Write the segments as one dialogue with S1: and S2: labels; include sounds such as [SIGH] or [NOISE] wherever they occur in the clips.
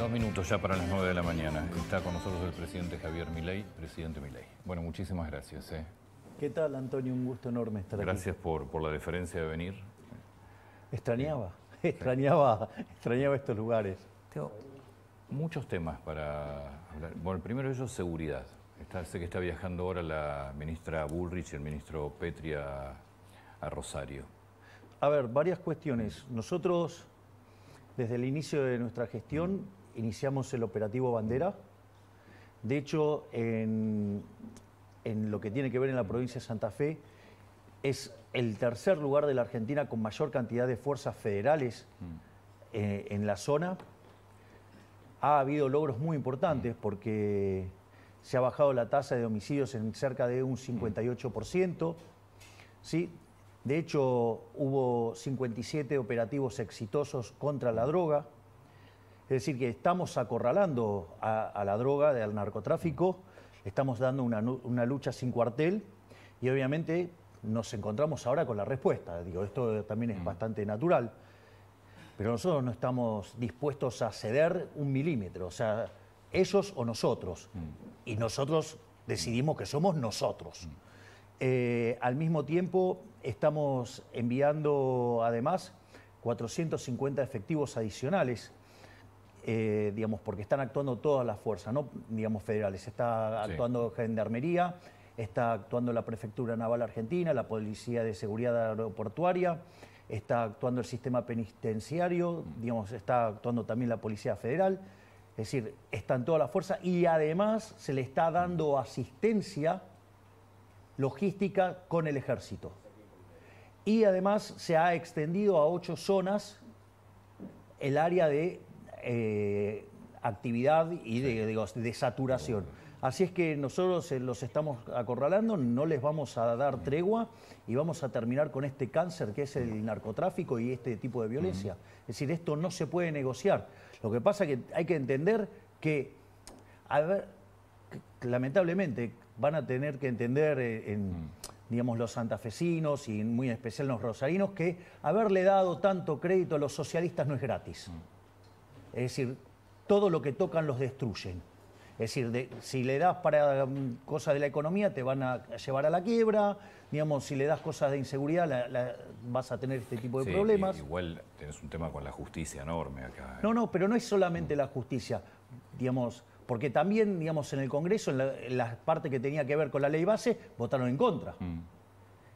S1: Dos minutos ya para las nueve de la mañana. Está con nosotros el presidente Javier Milei. Presidente Milei. Bueno, muchísimas gracias. Eh.
S2: ¿Qué tal, Antonio? Un gusto enorme estar gracias aquí.
S1: Gracias por, por la deferencia de venir. Extrañaba, extrañaba, extrañaba estos lugares. muchos temas para hablar. Bueno, el primero de ellos, seguridad. sé que está viajando ahora la ministra Bullrich y el ministro Petri a, Rosario. A ver, varias
S2: cuestiones. Nosotros, desde el inicio de nuestra gestión, iniciamos el operativo Bandera. De hecho, en, lo que tiene que ver en la provincia de Santa Fe, es el tercer lugar de la Argentina con mayor cantidad de fuerzas federales mm. eh, en la zona. Ha habido logros muy importantes mm. porque se ha bajado la tasa de homicidios en cerca de un 58%. ¿sí? De hecho, hubo 57 operativos exitosos contra la droga. Es decir, que estamos acorralando a, la droga, al narcotráfico, estamos dando una, lucha sin cuartel y obviamente nos encontramos ahora con la respuesta. Digo, esto también es mm. bastante natural, pero nosotros no estamos dispuestos a ceder un milímetro, o sea, ellos o nosotros. Mm. Y nosotros decidimos que somos nosotros. Mm. Eh, al mismo tiempo, estamos enviando además 450 efectivos adicionales eh, digamos, porque están actuando todas las fuerzas, ¿no? digamos, federales. Está actuando Gendarmería, está actuando la Prefectura Naval Argentina, la Policía de Seguridad Aeroportuaria, está actuando el sistema penitenciario, digamos, está actuando también la Policía Federal. Es decir, están todas las fuerzas y además se le está dando asistencia logística con el ejército. Y además se ha extendido a ocho zonas el área de eh, actividad y de, saturación. Así es que nosotros eh, los estamos acorralando, no les vamos a dar tregua y vamos a terminar con este cáncer que es el narcotráfico y este tipo de violencia. Es decir, esto no se puede negociar. Lo que pasa es que hay que entender que, lamentablemente van a tener que entender eh, digamos, los santafesinos y muy en especial los rosarinos que haberle dado tanto crédito a los socialistas no es gratis. Es decir, todo lo que tocan los destruyen. Es decir, si le das para mm, cosas de la economía, te van a llevar a la quiebra. Digamos, si le das cosas de inseguridad,
S1: vas a tener este tipo de problemas. Igual tenés un tema con la justicia enorme acá. ¿eh?
S2: No, no, pero no es solamente la justicia. Digamos, porque también, digamos, en el Congreso, en la, parte que tenía que ver con la ley base, votaron en contra. Mm.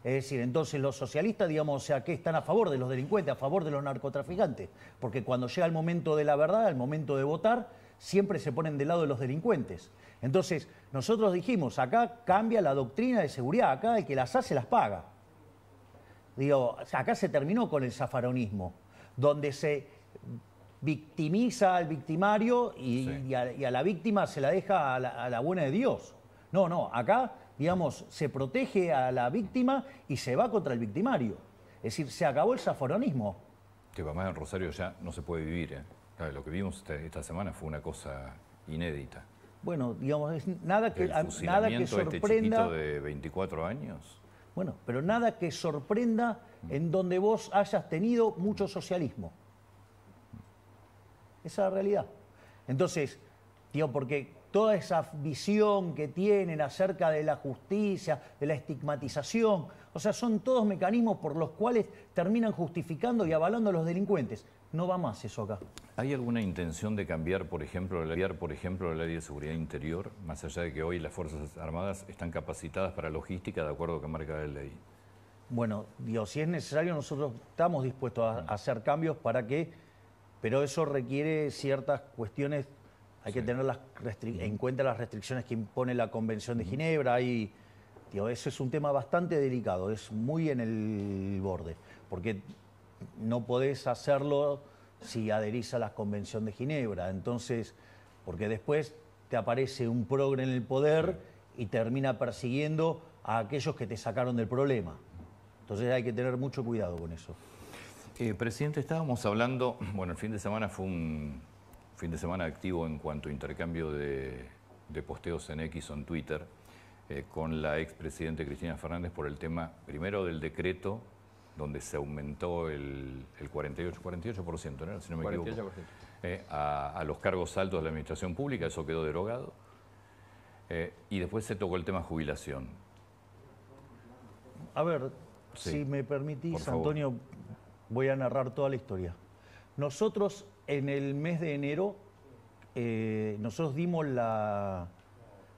S2: Es decir, entonces los socialistas, digamos, o sea, que están a favor de los delincuentes, a favor de los narcotraficantes, porque cuando llega el momento de la verdad, el momento de votar, siempre se ponen del lado de los delincuentes. Entonces, nosotros dijimos, acá cambia la doctrina de seguridad, acá el que las hace las paga. Digo, acá se terminó con el zafaronismo, donde se victimiza al victimario y, a, la víctima se la deja a la buena de Dios. No, no, acá digamos, se protege a la víctima y se va contra el victimario. Es decir, se acabó el zafaronismo.
S1: Que mamá en Rosario ya no se puede vivir. ¿eh? lo que vimos esta, semana fue una cosa inédita.
S2: Bueno, digamos, nada que, nada que este sorprenda. de
S1: 24 años?
S2: Bueno, pero nada que sorprenda mm. en donde vos hayas tenido mucho socialismo. Mm. Esa es la realidad. Entonces, tío, porque toda esa visión que tienen acerca de la justicia, de la estigmatización. O sea, son todos mecanismos por los cuales terminan justificando y avalando a los delincuentes. No va más eso acá.
S1: ¿Hay alguna intención de cambiar, por ejemplo, el, por ejemplo, el área de seguridad interior, más allá de que hoy las Fuerzas Armadas están capacitadas para logística de acuerdo con que marca la ley?
S2: Bueno, Dios, si es necesario, nosotros estamos dispuestos a, a hacer cambios para que, pero eso requiere ciertas cuestiones hay que tener las en cuenta las restricciones que impone la Convención de Ginebra. y tío, eso es un tema bastante delicado, es muy en el borde, porque no podés hacerlo si adherís a la Convención de Ginebra. Entonces, porque después te aparece un progre en el poder y termina persiguiendo a aquellos que te sacaron del problema. Entonces hay que tener mucho cuidado con eso.
S1: Eh, presidente, estábamos hablando, bueno, el fin de semana fue un fin de semana activo en cuanto a intercambio de, posteos en X o en Twitter eh, con la expresidente Cristina Fernández por el tema, primero, del decreto donde se aumentó el, 48, 48%, ¿no? si no eh, a, los cargos altos de la administración pública, eso quedó derogado. Eh, y después se tocó el tema jubilación.
S2: A ver, si me permitís, Antonio, voy a narrar toda la historia. Nosotros en el mes de enero eh, nosotros dimos la,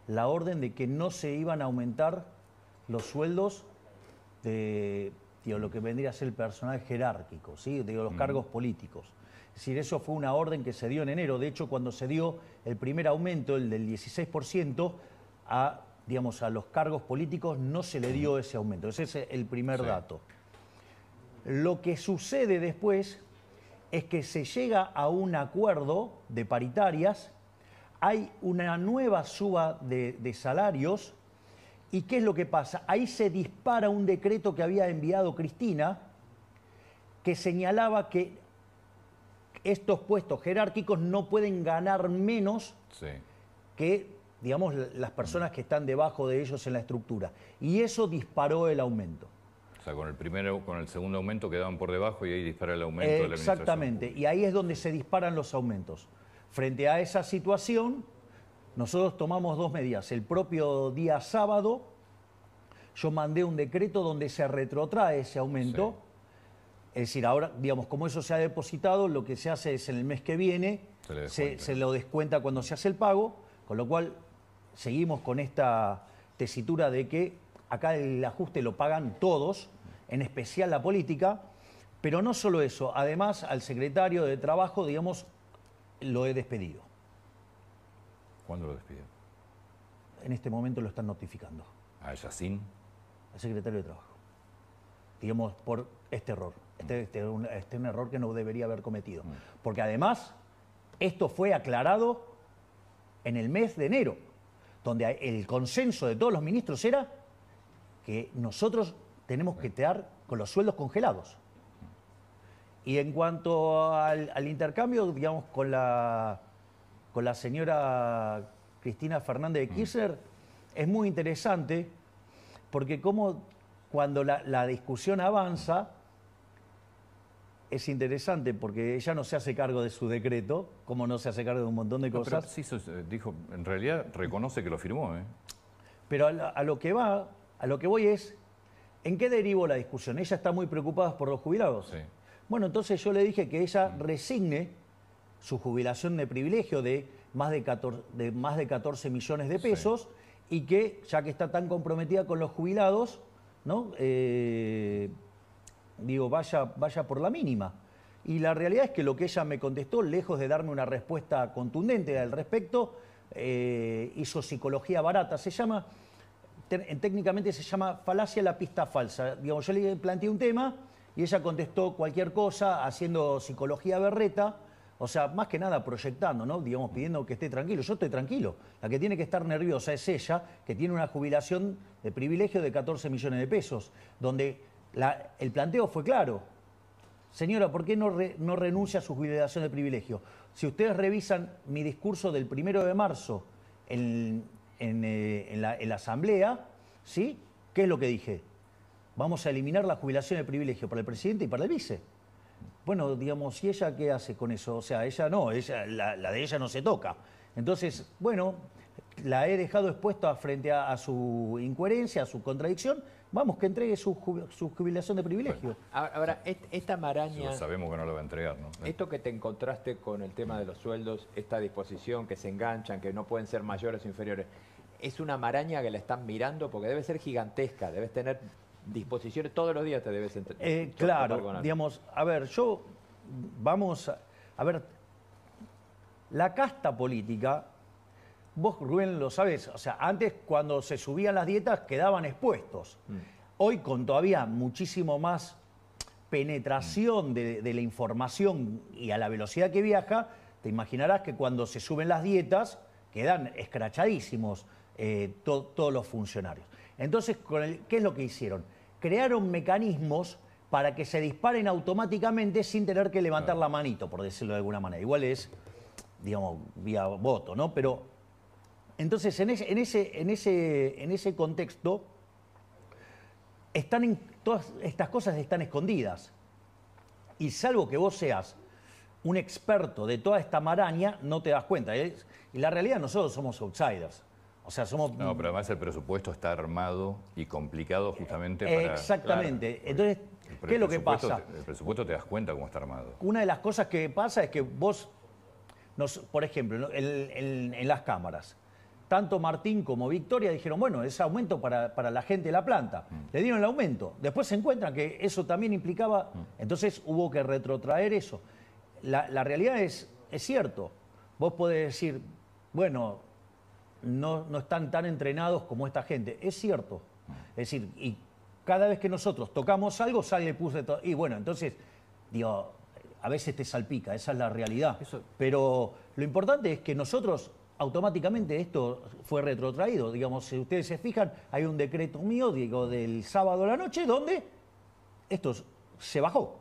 S2: orden de que no se iban a aumentar los sueldos de lo que vendría a ser el personal jerárquico, ¿sí? digo, los cargos políticos. Es decir, eso fue una orden que se dio en enero. De hecho, cuando se dio el primer aumento, el del 16%, a, digamos, a los cargos políticos no se le dio ese aumento. Ese es el primer dato. Lo que sucede después es que se llega a un acuerdo de paritarias, hay una nueva suba de, salarios, ¿y qué es lo que pasa? Ahí se dispara un decreto que había enviado Cristina, que señalaba que estos puestos jerárquicos no pueden ganar menos que, digamos, las personas que están debajo de ellos en la estructura. Y eso disparó el aumento
S1: con el, primero, con el segundo aumento quedaban por debajo y ahí dispara el aumento de Exactamente,
S2: y ahí es donde se disparan los aumentos. Frente a esa situación, nosotros tomamos dos medidas. El propio día sábado, yo mandé un decreto donde se retrotrae ese aumento. Es decir, ahora, digamos, como eso se ha depositado, lo que se hace es en el mes que viene, se lo descuenta cuando se hace el pago, con lo cual seguimos con esta tesitura de que acá el ajuste lo pagan todos, en especial la política, pero no solo eso, además al secretario de Trabajo, digamos,
S1: lo he despedido. ¿Cuándo lo despidió?
S2: En este momento lo están notificando.
S1: ¿A Yacín? Al secretario de Trabajo. Digamos,
S2: por este error. Este, mm. este, este es un, error que no debería haber cometido. Mm. Porque además, esto fue aclarado en el mes de enero, donde el consenso de todos los ministros era que nosotros tenemos que tear con los sueldos congelados. Y en cuanto al, intercambio, digamos, con la, con la señora Cristina Fernández de mm. Kirchner, es muy interesante porque como cuando la, discusión avanza, es interesante porque ella no se hace cargo de su decreto, como no se hace cargo de un montón de cosas.
S1: Pero sí, eh, dijo, en realidad reconoce que lo firmó. ¿eh?
S2: Pero a lo que va, a lo que voy es ¿En qué derivó la discusión? Ella está muy preocupada por los jubilados. Bueno, entonces yo le dije que ella resigne su jubilación de privilegio de más de 14, millones de pesos y que, ya que está tan comprometida con los jubilados, eh, digo, vaya, vaya por la mínima. Y la realidad es que lo que ella me contestó, lejos de darme una respuesta contundente al respecto, eh, hizo psicología barata, se llama, técnicamente se llama falacia la pista falsa. Digamos, yo le planteé un tema y ella contestó cualquier cosa haciendo psicología berreta, o sea, más que nada proyectando, ¿no? Digamos, pidiendo que esté tranquilo. Yo estoy tranquilo. La que tiene que estar nerviosa es ella, que tiene una jubilación de privilegio de 14 millones de pesos, donde el planteo fue claro. Señora, ¿por qué no, no renuncia a su jubilación de privilegio? Si ustedes revisan mi discurso del primero de marzo, el, eh, en, la, Asamblea, ¿sí? ¿Qué es lo que dije? Vamos a eliminar la jubilación de privilegio para el presidente y para el vice. Bueno, digamos, ¿y ella qué hace con eso? O sea, ella no, ella, la, de ella no se toca. Entonces, bueno, la he dejado expuesta frente a, su incoherencia, a su contradicción, Vamos, que entregue su, jubilación de
S3: privilegio. ahora, esta maraña... sabemos que no lo va a entregar, ¿no? Esto que te encontraste con el tema de los sueldos, esta disposición que se enganchan, que no pueden ser mayores o inferiores, es una maraña que la están mirando porque debe ser gigantesca, debes tener disposiciones, todos los días te debes... entregar. Eh, claro, digamos, a ver, yo... Vamos a... A ver,
S2: la casta política Vos, Rubén, lo sabes, o sea, antes cuando se subían las dietas quedaban expuestos. Mm. Hoy con todavía muchísimo más penetración mm. de, la información y a la velocidad que viaja, te imaginarás que cuando se suben las dietas quedan escrachadísimos eh, todos los funcionarios. Entonces, ¿qué es lo que hicieron? Crearon mecanismos para que se disparen automáticamente sin tener que levantar la manito, por decirlo de alguna manera. Igual es, digamos, vía voto, ¿no? Pero entonces, en ese, en ese, en ese, contexto, están todas estas cosas están escondidas. Y salvo que vos seas un experto de toda esta maraña, no te das cuenta. y la realidad, nosotros somos outsiders. O sea, somos... No, pero
S1: además el presupuesto está armado y complicado justamente para... Eh, exactamente. Entonces, ¿qué es lo que pasa? el presupuesto te das cuenta cómo está armado.
S2: Una de las cosas que pasa es que vos, por ejemplo, en las cámaras, tanto Martín como Victoria dijeron, bueno, ese aumento para, la gente de la planta. Mm. Le dieron el aumento. Después se encuentran que eso también implicaba, mm. entonces hubo que retrotraer eso. La, realidad es, es cierto. Vos podés decir, bueno, no, no están tan entrenados como esta gente. Es cierto. Mm. Es decir, y cada vez que nosotros tocamos algo, sale el todo. Y bueno, entonces, digo, a veces te salpica, esa es la realidad. Pero lo importante es que nosotros automáticamente esto fue retrotraído. Digamos, si ustedes se fijan, hay un decreto mío, digo, del sábado a la noche, donde esto se bajó.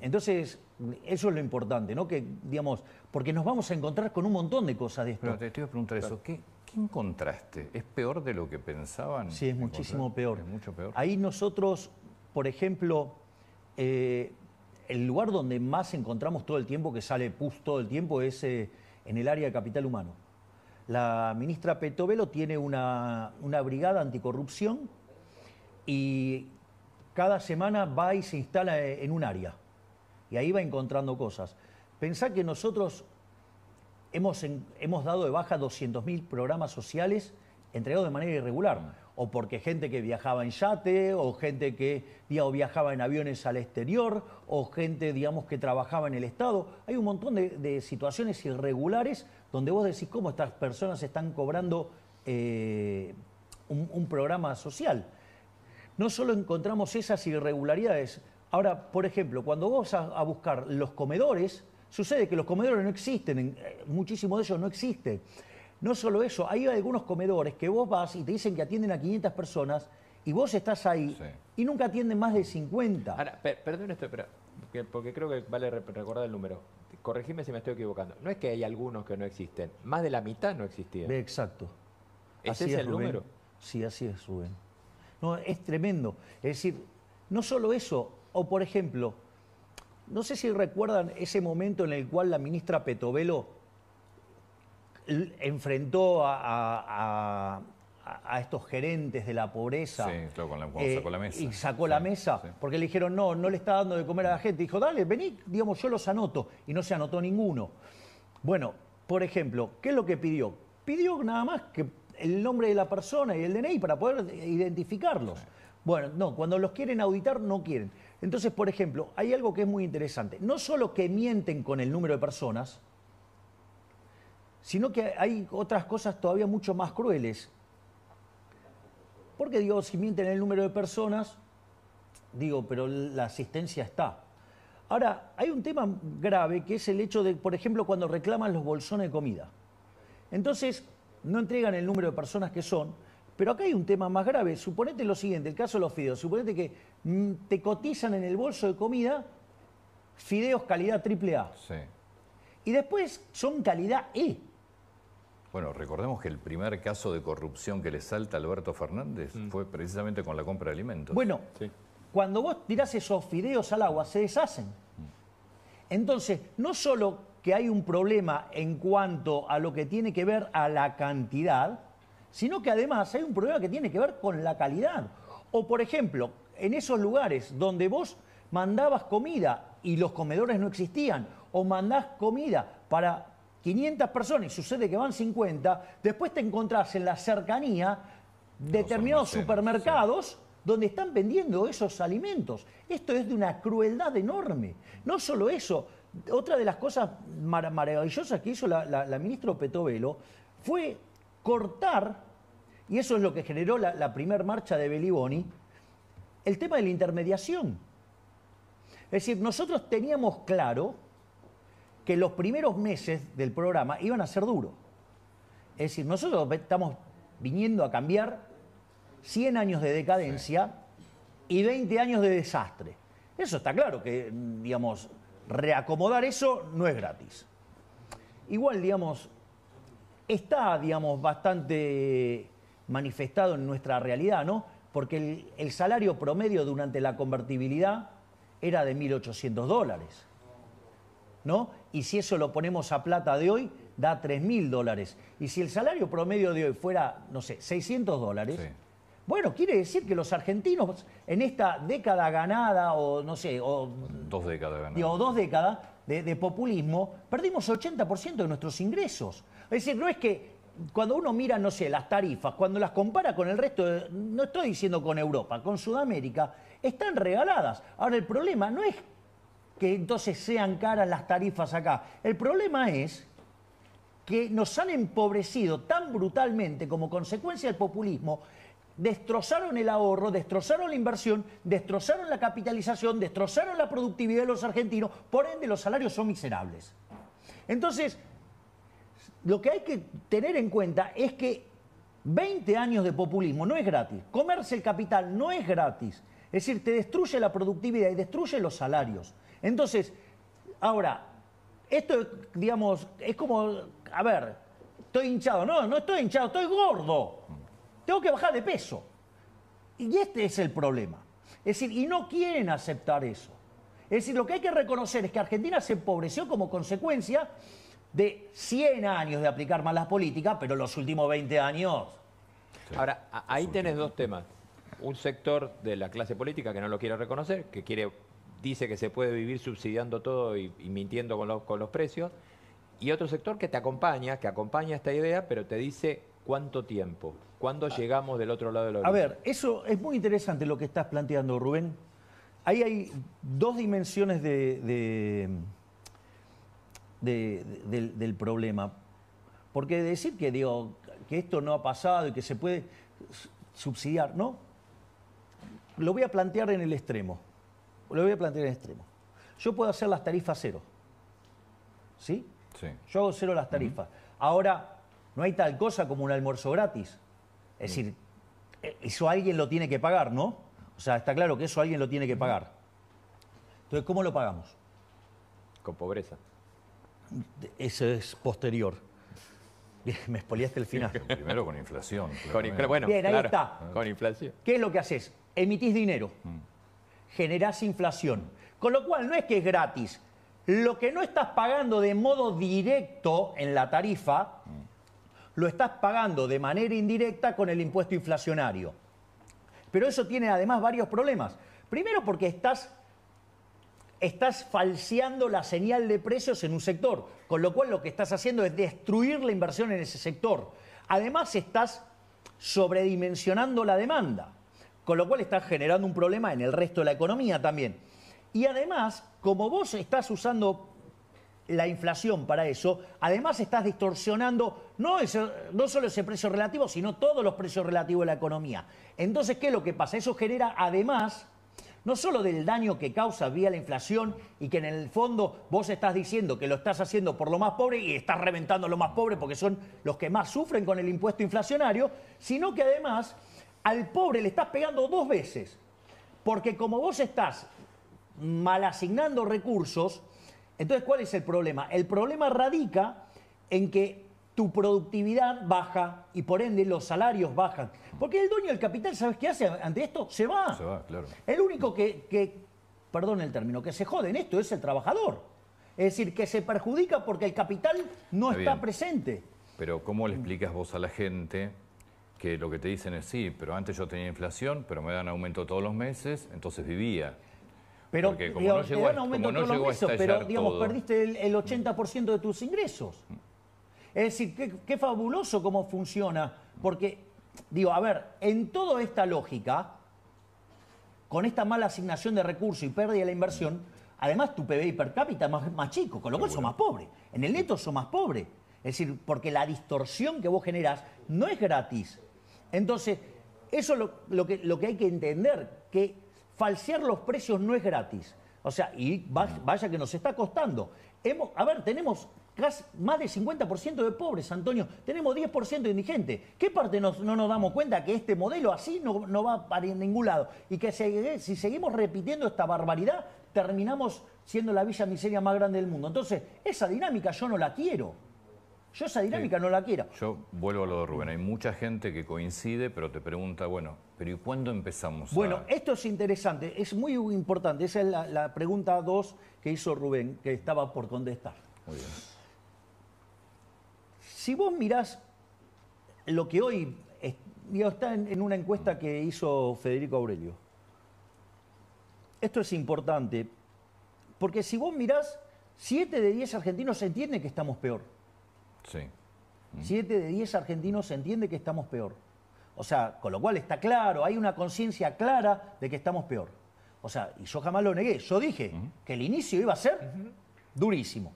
S2: Entonces, eso es lo importante, ¿no? Que, digamos, porque nos vamos a encontrar con un montón de cosas de esto. Pero te, te a preguntar eso. ¿Qué, encontraste? ¿Es peor de lo que pensaban? Sí, es muchísimo peor. mucho peor. Ahí nosotros, por ejemplo, eh, el lugar donde más encontramos todo el tiempo, que sale pus todo el tiempo, es eh, en el área de capital humano. La ministra Petovelo tiene una, brigada anticorrupción y cada semana va y se instala en un área. Y ahí va encontrando cosas. Pensá que nosotros hemos, dado de baja 200.000 programas sociales entregados de manera irregular. O porque gente que viajaba en yate, o gente que viajaba en aviones al exterior, o gente, digamos, que trabajaba en el Estado. Hay un montón de situaciones irregulares donde vos decís cómo estas personas están cobrando eh, un, programa social. No solo encontramos esas irregularidades, ahora, por ejemplo, cuando vos vas a, buscar los comedores, sucede que los comedores no existen, eh, muchísimos de ellos no existen. No solo eso, hay algunos comedores que vos vas y te dicen que atienden a 500 personas y vos estás ahí y nunca atienden más de 50.
S3: perdón esto, pero porque creo que vale recordar el número. Corregime si me estoy equivocando. No es que hay algunos que no existen, más de la mitad no existían. Exacto. ¿Ese así es el número?
S2: Sí, así es, suben.
S3: No, es tremendo. Es decir, no solo eso,
S2: o por ejemplo, no sé si recuerdan ese momento en el cual la ministra Petovelo enfrentó a a, estos gerentes de la pobreza. Eh, y sacó la mesa, porque le dijeron, no, no le está dando de comer a la gente. Dijo, dale, vení, digamos, yo los anoto. Y no se anotó ninguno. Bueno, por ejemplo, ¿qué es lo que pidió? Pidió nada más que el nombre de la persona y el DNI para poder identificarlos. Bueno, no, cuando los quieren auditar no quieren. Entonces, por ejemplo, hay algo que es muy interesante. No solo que mienten con el número de personas, sino que hay otras cosas todavía mucho más crueles. Porque digo, si mienten el número de personas, digo, pero la asistencia está. Ahora, hay un tema grave que es el hecho de, por ejemplo, cuando reclaman los bolsones de comida. Entonces, no entregan el número de personas que son, pero acá hay un tema más grave. Suponete lo siguiente, el caso de los fideos. Suponete que mm, te cotizan en el bolso de comida fideos calidad triple A. Sí. Y después son calidad E.
S1: Bueno, recordemos que el primer caso de corrupción que le salta a Alberto Fernández mm. fue precisamente con la compra de alimentos. Bueno, cuando vos tirás esos
S2: fideos al agua, se deshacen. Mm. Entonces, no solo que hay un problema en cuanto a lo que tiene que ver a la cantidad, sino que además hay un problema que tiene que ver con la calidad. O, por ejemplo, en esos lugares donde vos mandabas comida y los comedores no existían, o mandás comida para 500 personas y sucede que van 50, después te encontrás en la cercanía de determinados supermercados donde están vendiendo esos alimentos. Esto es de una crueldad enorme. No solo eso, otra de las cosas maravillosas que hizo la, ministra Petovelo fue cortar, y eso es lo que generó la, la primera marcha de Beliboni, el tema de la intermediación. Es decir, nosotros teníamos claro que los primeros meses del programa iban a ser duros. Es decir, nosotros estamos viniendo a cambiar 100 años de decadencia y 20 años de desastre. Eso está claro, que, digamos, reacomodar eso no es gratis. Igual, digamos, está, digamos, bastante manifestado en nuestra realidad, ¿no? Porque el salario promedio durante la convertibilidad era de 1.800 dólares. ¿no? Y si eso lo ponemos a plata de hoy, da 3.000 mil dólares. Y si el salario promedio de hoy fuera, no sé, 600 dólares, bueno, quiere decir que los argentinos en esta década ganada, o no sé, o
S1: dos décadas,
S2: dos décadas de, populismo, perdimos 80% de nuestros ingresos. Es decir, no es que cuando uno mira, no sé, las tarifas, cuando las compara con el resto, no estoy diciendo con Europa, con Sudamérica, están regaladas. Ahora, el problema no es que entonces sean caras las tarifas acá. El problema es que nos han empobrecido tan brutalmente como consecuencia del populismo, destrozaron el ahorro, destrozaron la inversión, destrozaron la capitalización, destrozaron la productividad de los argentinos, por ende los salarios son miserables. Entonces, lo que hay que tener en cuenta es que 20 años de populismo no es gratis, comerse el capital no es gratis, es decir, te destruye la productividad y destruye los salarios. Entonces, ahora, esto, digamos, es como, a ver, estoy hinchado. No, no estoy hinchado, estoy gordo. Tengo que bajar de peso. Y este es el problema. Es decir, y no quieren aceptar eso. Es decir, lo que hay que reconocer es que Argentina se empobreció como consecuencia
S3: de 100 años de aplicar malas políticas, pero los últimos 20 años. Ahora, ahí tenés dos temas. Un sector de la clase política que no lo quiere reconocer, que quiere dice que se puede vivir subsidiando todo y, mintiendo con los, precios, y otro sector que te acompaña, que acompaña esta idea, pero te dice cuánto tiempo, cuándo ah. llegamos del otro lado de la A ver,
S2: eso es muy interesante lo que estás planteando, Rubén. Ahí hay dos dimensiones de, del, del, problema. Porque decir que, digo, que esto no ha pasado y que se puede subsidiar, no. Lo voy a plantear en el extremo. Lo voy a plantear en extremo. Yo puedo hacer las tarifas cero. ¿Sí? sí. Yo hago cero las tarifas. Ahora, no hay tal cosa como un almuerzo gratis. Es decir, eh, eso alguien lo tiene que pagar, ¿no? O sea, está claro que eso alguien lo tiene que pagar.
S3: Entonces, ¿cómo lo pagamos? Con pobreza.
S2: Eso es posterior. [LAUGHS] me espoliaste el final. [LAUGHS] Primero con
S3: inflación. Con, bueno, Bien, ahí está.
S2: Con inflación. ¿Qué es lo que haces? Emitís dinero. Mm generás inflación. Con lo cual no es que es gratis. Lo que no estás pagando de modo directo en la tarifa, lo estás pagando de manera indirecta con el impuesto inflacionario. Pero eso tiene además varios problemas. Primero porque estás, estás falseando la señal de precios en un sector, con lo cual lo que estás haciendo es destruir la inversión en ese sector. Además estás sobredimensionando la demanda con lo cual está generando un problema en el resto de la economía también. Y además, como vos estás usando la inflación para eso, además estás distorsionando no, no solo ese precio relativo, sino todos los precios relativos de la economía. Entonces, ¿qué es lo que pasa? Eso genera además no solo del daño que causa vía la inflación y que en el fondo vos estás diciendo que lo estás haciendo por lo más pobre y estás reventando a lo más pobre porque son los que más sufren con el impuesto inflacionario, sino que además al pobre le estás pegando dos veces. Porque como vos estás mal asignando recursos, entonces ¿cuál es el problema? El problema radica en que tu productividad baja y por ende los salarios bajan. Porque el dueño del capital, ¿sabes qué hace ante esto? Se va. Se va, claro. El único que, perdón el término, que se jode en esto es el trabajador. Es decir, que se perjudica porque el capital no está, está presente.
S1: Pero ¿cómo le explicas vos a la gente que lo que te dicen es sí, pero antes yo tenía inflación, pero me dan aumento todos los meses, entonces vivía. Pero como no llegó, te pero digamos, perdiste
S2: el, 80% de tus ingresos. Mm. Es decir, qué, fabuloso cómo funciona. Porque, digo, a ver, en toda esta lógica, con esta mala asignación de recursos y pérdida de la inversión, mm. además tu PBI per cápita es más, más chico, con lo cual son más pobre. En el neto son más pobre. Es decir, porque la distorsión que vos generas no es gratis. Entonces, eso es lo, que, hay que entender, que falsear los precios no es gratis. O sea, y vaya, que nos está costando. Hemos, a ver, tenemos más del 50% de pobres, Antonio. Tenemos 10% de indigentes. ¿Qué parte no nos damos cuenta que este modelo así no, va para ningún lado? Y que si seguimos repitiendo esta barbaridad, terminamos siendo la villa miseria más grande del mundo. Entonces, esa dinámica yo no la quiero. Yo esa dinámica no la quiero.
S1: Yo vuelvo a lo de Rubén. Hay mucha gente que coincide, pero te pregunta, bueno, ¿pero y cuándo empezamos? Bueno,
S2: esto es interesante, es muy importante. Esa es la, pregunta dos que hizo Rubén, que estaba por contestar. Muy bien. Si vos mirás lo que hoy está en, en, una encuesta que hizo Federico Aurelio, esto es importante, porque si vos mirás, 7 de 10 argentinos entienden que estamos peor. Sí. Mm. Siete de diez argentinos entiende que estamos peor. O sea, con lo cual está claro, hay una conciencia clara de que estamos peor. O sea, y yo jamás lo negué. Yo dije que el inicio iba a ser durísimo.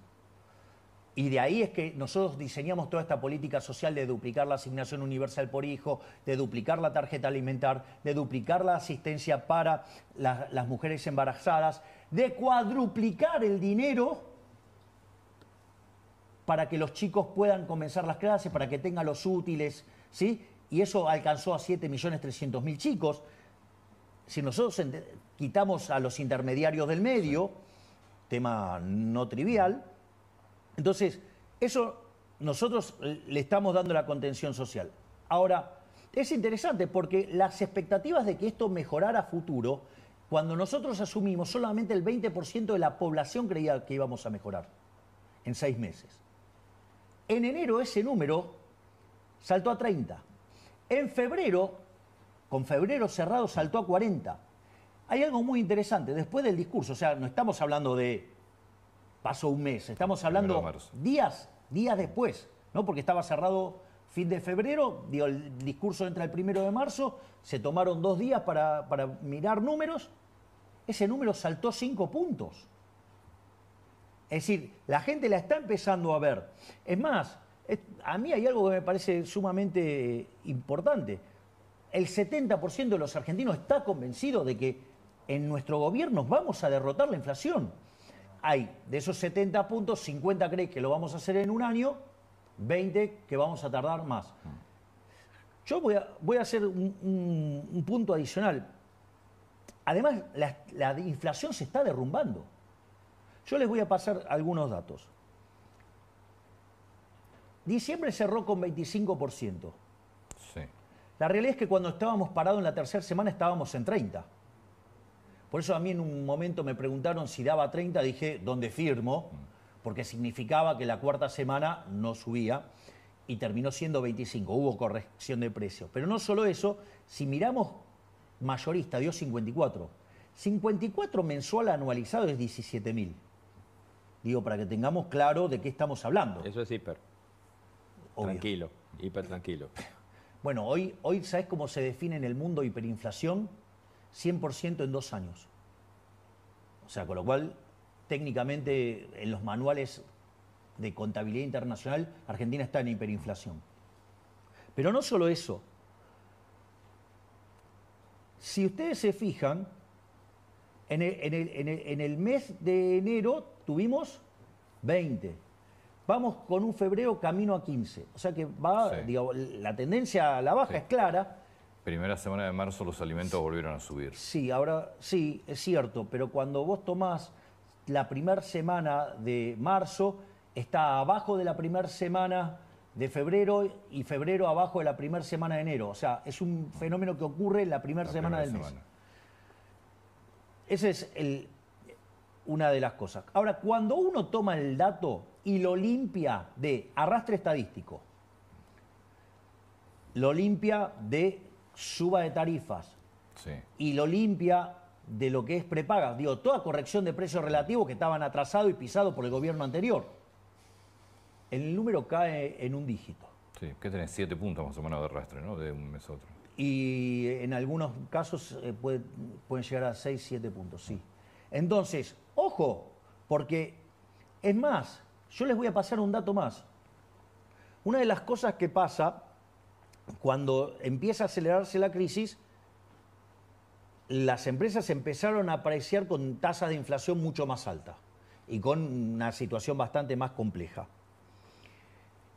S2: Y de ahí es que nosotros diseñamos toda esta política social de duplicar la asignación universal por hijo, de duplicar la tarjeta alimentar, de duplicar la asistencia para las mujeres embarazadas, de cuadruplicar el dinero para que los chicos puedan comenzar las clases, para que tengan los útiles, ¿sí? Y eso alcanzó a 7.300.000 chicos. Si nosotros quitamos a los intermediarios del medio, tema no trivial, entonces eso nosotros le estamos dando la contención social. Ahora, es interesante porque las expectativas de que esto mejorara a futuro, cuando nosotros asumimos solamente el 20% de la población creía que íbamos a mejorar en seis meses. En enero ese número saltó a 30. En febrero, con febrero cerrado, saltó a 40. Hay algo muy interesante, después del discurso, o sea, no estamos hablando de pasó un mes, estamos hablando días, días después, ¿no? Porque estaba cerrado fin de febrero, dio el discurso entre el primero de marzo, se tomaron dos días para, para mirar números, ese número saltó cinco puntos. Es decir, la gente la está empezando a ver. Es más, a mí hay algo que me parece sumamente importante. El 70% de los argentinos está convencido de que en nuestro gobierno vamos a derrotar la inflación. Hay de esos 70 puntos, 50 crees que lo vamos a hacer en un año, 20 que vamos a tardar más. Yo voy a, hacer un, punto adicional. Además, la inflación se está derrumbando. Yo les voy a pasar algunos datos. Diciembre cerró con 25%. Sí. La realidad es que cuando estábamos parados en la tercera semana estábamos en 30. Por eso a mí en un momento me preguntaron si daba 30, dije, ¿dónde firmo? Mm. Porque significaba que la cuarta semana no subía y terminó siendo 25, hubo corrección de precios. Pero no solo eso, si miramos mayorista, dio 54. 54 mensual anualizado es 17.000%. Digo, para que tengamos claro de qué estamos hablando. Eso es hiper. Tranquilo, hiper tranquilo. [LAUGHS] Bueno, hoy, hoy ¿sabes cómo se define en el mundo hiperinflación? 100% en dos años. O sea, con lo cual, técnicamente, en los manuales de contabilidad internacional, Argentina está en hiperinflación. Pero no solo eso. Si ustedes se fijan, en el, mes de enero tuvimos 20. Vamos con un febrero camino a 15. O sea que va, la tendencia a la baja es clara.
S1: Primera semana de marzo los alimentos volvieron a subir.
S2: Sí, ahora sí, es cierto, pero cuando vos tomás la primera semana de marzo, está abajo de la primera semana de febrero y febrero abajo de la primera semana de enero. O sea, es un fenómeno que ocurre en la primera semana del mes. Esa es una de las cosas. Ahora, cuando uno toma el dato y lo limpia de arrastre estadístico, lo limpia de suba de tarifas y lo limpia de lo que es prepaga, digo, toda corrección de precios relativos que estaban atrasados y pisados por el gobierno anterior, el número cae en un
S1: dígito. Sí, que tenés siete puntos más o menos de arrastre, ¿no? De un mes a otro
S2: y en algunos casos eh, pueden llegar a 6, 7 puntos, sí. Entonces, ojo, porque es más, yo les voy a pasar un dato más. Una de las cosas que pasa cuando empieza a acelerarse la crisis, las empresas empezaron a apreciar con tasas de inflación mucho más altas y con una situación bastante más compleja.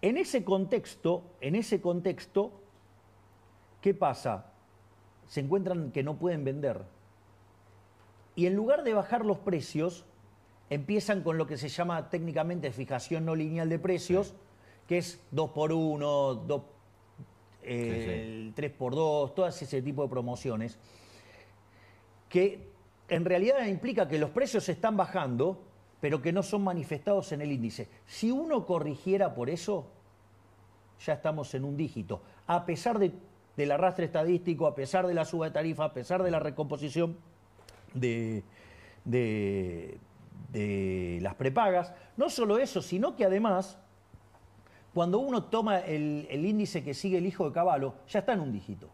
S2: En ese contexto, en ese contexto, ¿Qué pasa? Se encuentran que no pueden vender. Y en lugar de bajar los precios, empiezan con lo que se llama técnicamente fijación no lineal de precios, que es 2 por 1 2, 3 por 2 todo ese tipo de promociones, que en realidad implica que los precios están bajando, pero que no son manifestados en el índice. Si uno corrigiera por eso, ya estamos en un dígito, a pesar de del arrastre estadístico, a pesar de la suba de tarifa, a pesar de la recomposición de, de, las prepagas. No solo eso, sino que además, cuando uno toma el, índice que sigue el hijo de caballo, ya está en un dígito.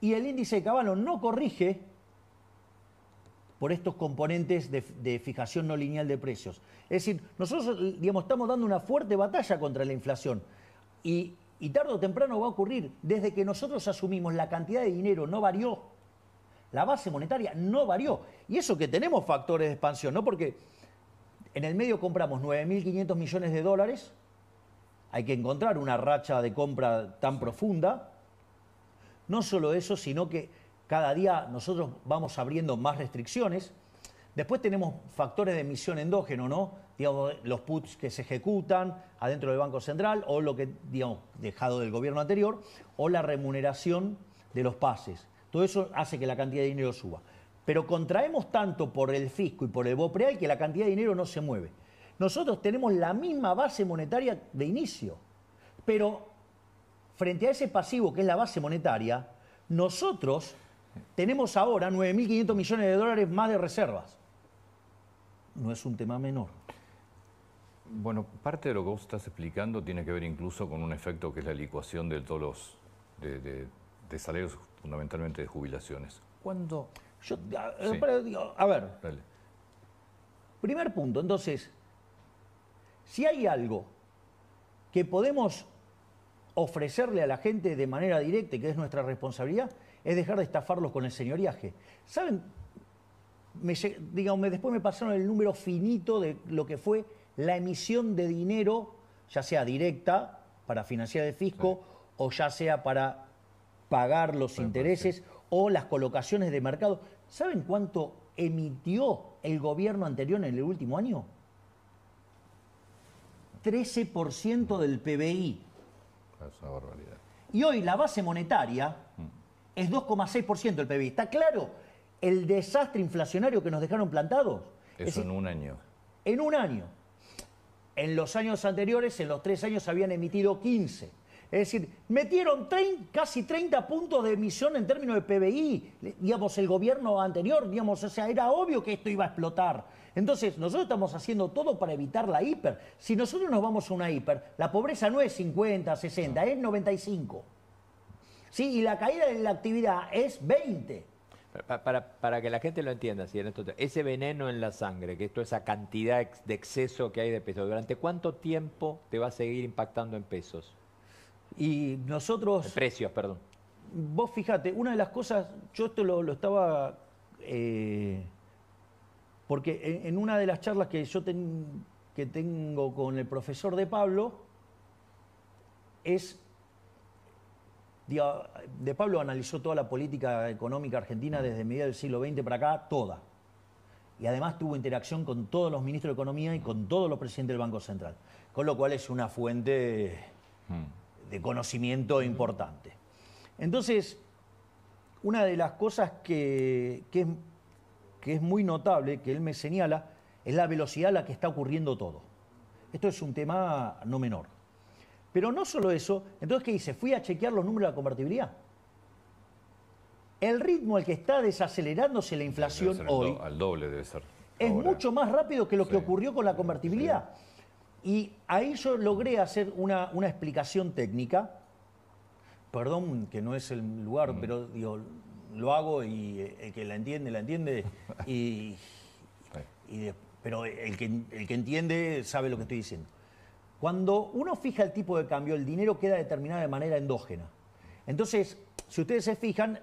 S2: Y el índice de caballo no corrige por estos componentes de, de, fijación no lineal de precios. Es decir, nosotros digamos, estamos dando una fuerte batalla contra la inflación y y tarde o temprano va a ocurrir, desde que nosotros asumimos la cantidad de dinero no varió, la base monetaria no varió. Y eso que tenemos factores de expansión, ¿no? Porque en el medio compramos 9.500 millones de dólares, hay que encontrar una racha de compra tan profunda. No solo eso, sino que cada día nosotros vamos abriendo más restricciones. Después tenemos factores de emisión endógeno, ¿no? los puts que se ejecutan adentro del Banco Central o lo que, digamos, dejado del gobierno anterior, o la remuneración de los pases. Todo eso hace que la cantidad de dinero suba. Pero contraemos tanto por el fisco y por el BOPREAL que la cantidad de dinero no se mueve. Nosotros tenemos la misma base monetaria de inicio, pero frente a ese pasivo que es la base monetaria, nosotros tenemos ahora 9.500 millones de dólares más de reservas. No es un tema menor.
S1: Bueno, parte de lo que vos estás explicando tiene que ver incluso con un efecto que es la licuación de todos los de, salarios, fundamentalmente de jubilaciones.
S2: ¿Cuándo? Yo, a, ver. Primer punto, entonces, si hay algo que podemos ofrecerle a la gente de manera directa, y que es nuestra responsabilidad, es dejar de estafarlos con el señoriaje. ¿Saben? después me pasaron el número finito de lo que fue la emisión de dinero, ya sea directa para financiar el fisco o ya sea para pagar los intereses o las colocaciones de mercado. ¿Saben cuánto emitió el gobierno anterior en el último año? 13% del PBI. Es barbaridad. Y hoy la base monetaria mm. es 2,6% del PBI. ¿Está claro el desastre inflacionario que nos dejaron plantados?
S1: Eso en un año.
S2: En un año. En los años anteriores, en los tres años, habían emitido 15. Es decir, metieron casi 30 puntos de emisión en términos de PBI, digamos, el gobierno anterior, digamos, o sea, era obvio que esto iba a explotar. Entonces, nosotros estamos haciendo todo para evitar la hiper. Si nosotros nos vamos a una hiper, la pobreza no es 50, 60, es 95. ¿Sí? Y la caída de la actividad es 20.
S3: Para, que la gente lo entienda, ese veneno en la sangre, que esto esa cantidad de exceso que hay de peso, ¿durante cuánto tiempo te va a seguir impactando en pesos? Y nosotros... En precios, perdón.
S2: Vos fíjate, una de las cosas, yo esto lo, estaba... Eh, porque en, una de las charlas que yo que tengo con el profesor de Pablo, es de Pablo analizó toda la política económica argentina desde mediados del siglo XX para acá, toda. Y además tuvo interacción con todos los ministros de Economía y con todos los presidentes del Banco Central. Con lo cual es una fuente mm. de conocimiento importante. Entonces, una de las cosas que, es, muy notable, que él me señala, es la velocidad a la que está ocurriendo todo. Esto es un tema no menor. Pero no solo eso, entonces ¿qué hice? Fui a chequear los números de la convertibilidad. El ritmo al que está desacelerándose la inflación hoy...
S1: Al doble debe ser.
S2: Es mucho más rápido que lo que ocurrió con la convertibilidad. Y ahí yo logré hacer una, explicación técnica. Perdón que no es el lugar, mm. pero digo, lo hago y eh, el que la entiende, la entiende. [LAUGHS] Y, pero el que, el que entiende sabe lo que estoy diciendo. Cuando uno fija el tipo de cambio, el dinero queda determinado de manera endógena. Entonces, si ustedes se fijan,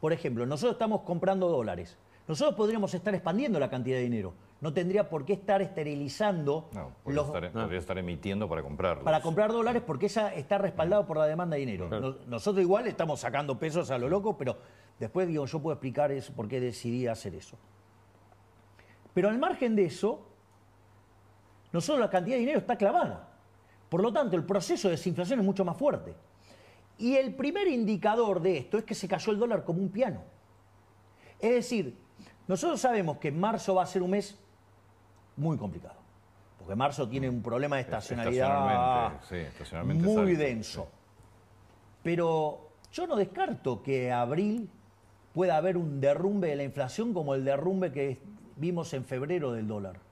S2: por ejemplo, nosotros estamos comprando dólares. Nosotros podríamos estar expandiendo la cantidad de dinero. No tendría por qué estar esterilizando. No,
S1: podría, estar, emitiendo para comprar.
S2: Para comprar dólares porque esa está respaldado por la demanda de dinero. Nosotros igual estamos sacando pesos a lo loco, pero después yo puedo explicar eso, por qué decidí hacer eso. Pero al margen de eso, no solo la cantidad de dinero está clavada. Por lo tanto, el proceso de desinflación es mucho más fuerte. Y el primer indicador de esto es que se cayó el dólar como un piano. Es decir, nosotros sabemos que marzo va a ser un mes muy complicado, porque marzo tiene un problema de estacionalidad muy denso. Pero yo no descarto que abril pueda haber un derrumbe de la inflación como el derrumbe que vimos en febrero del dólar.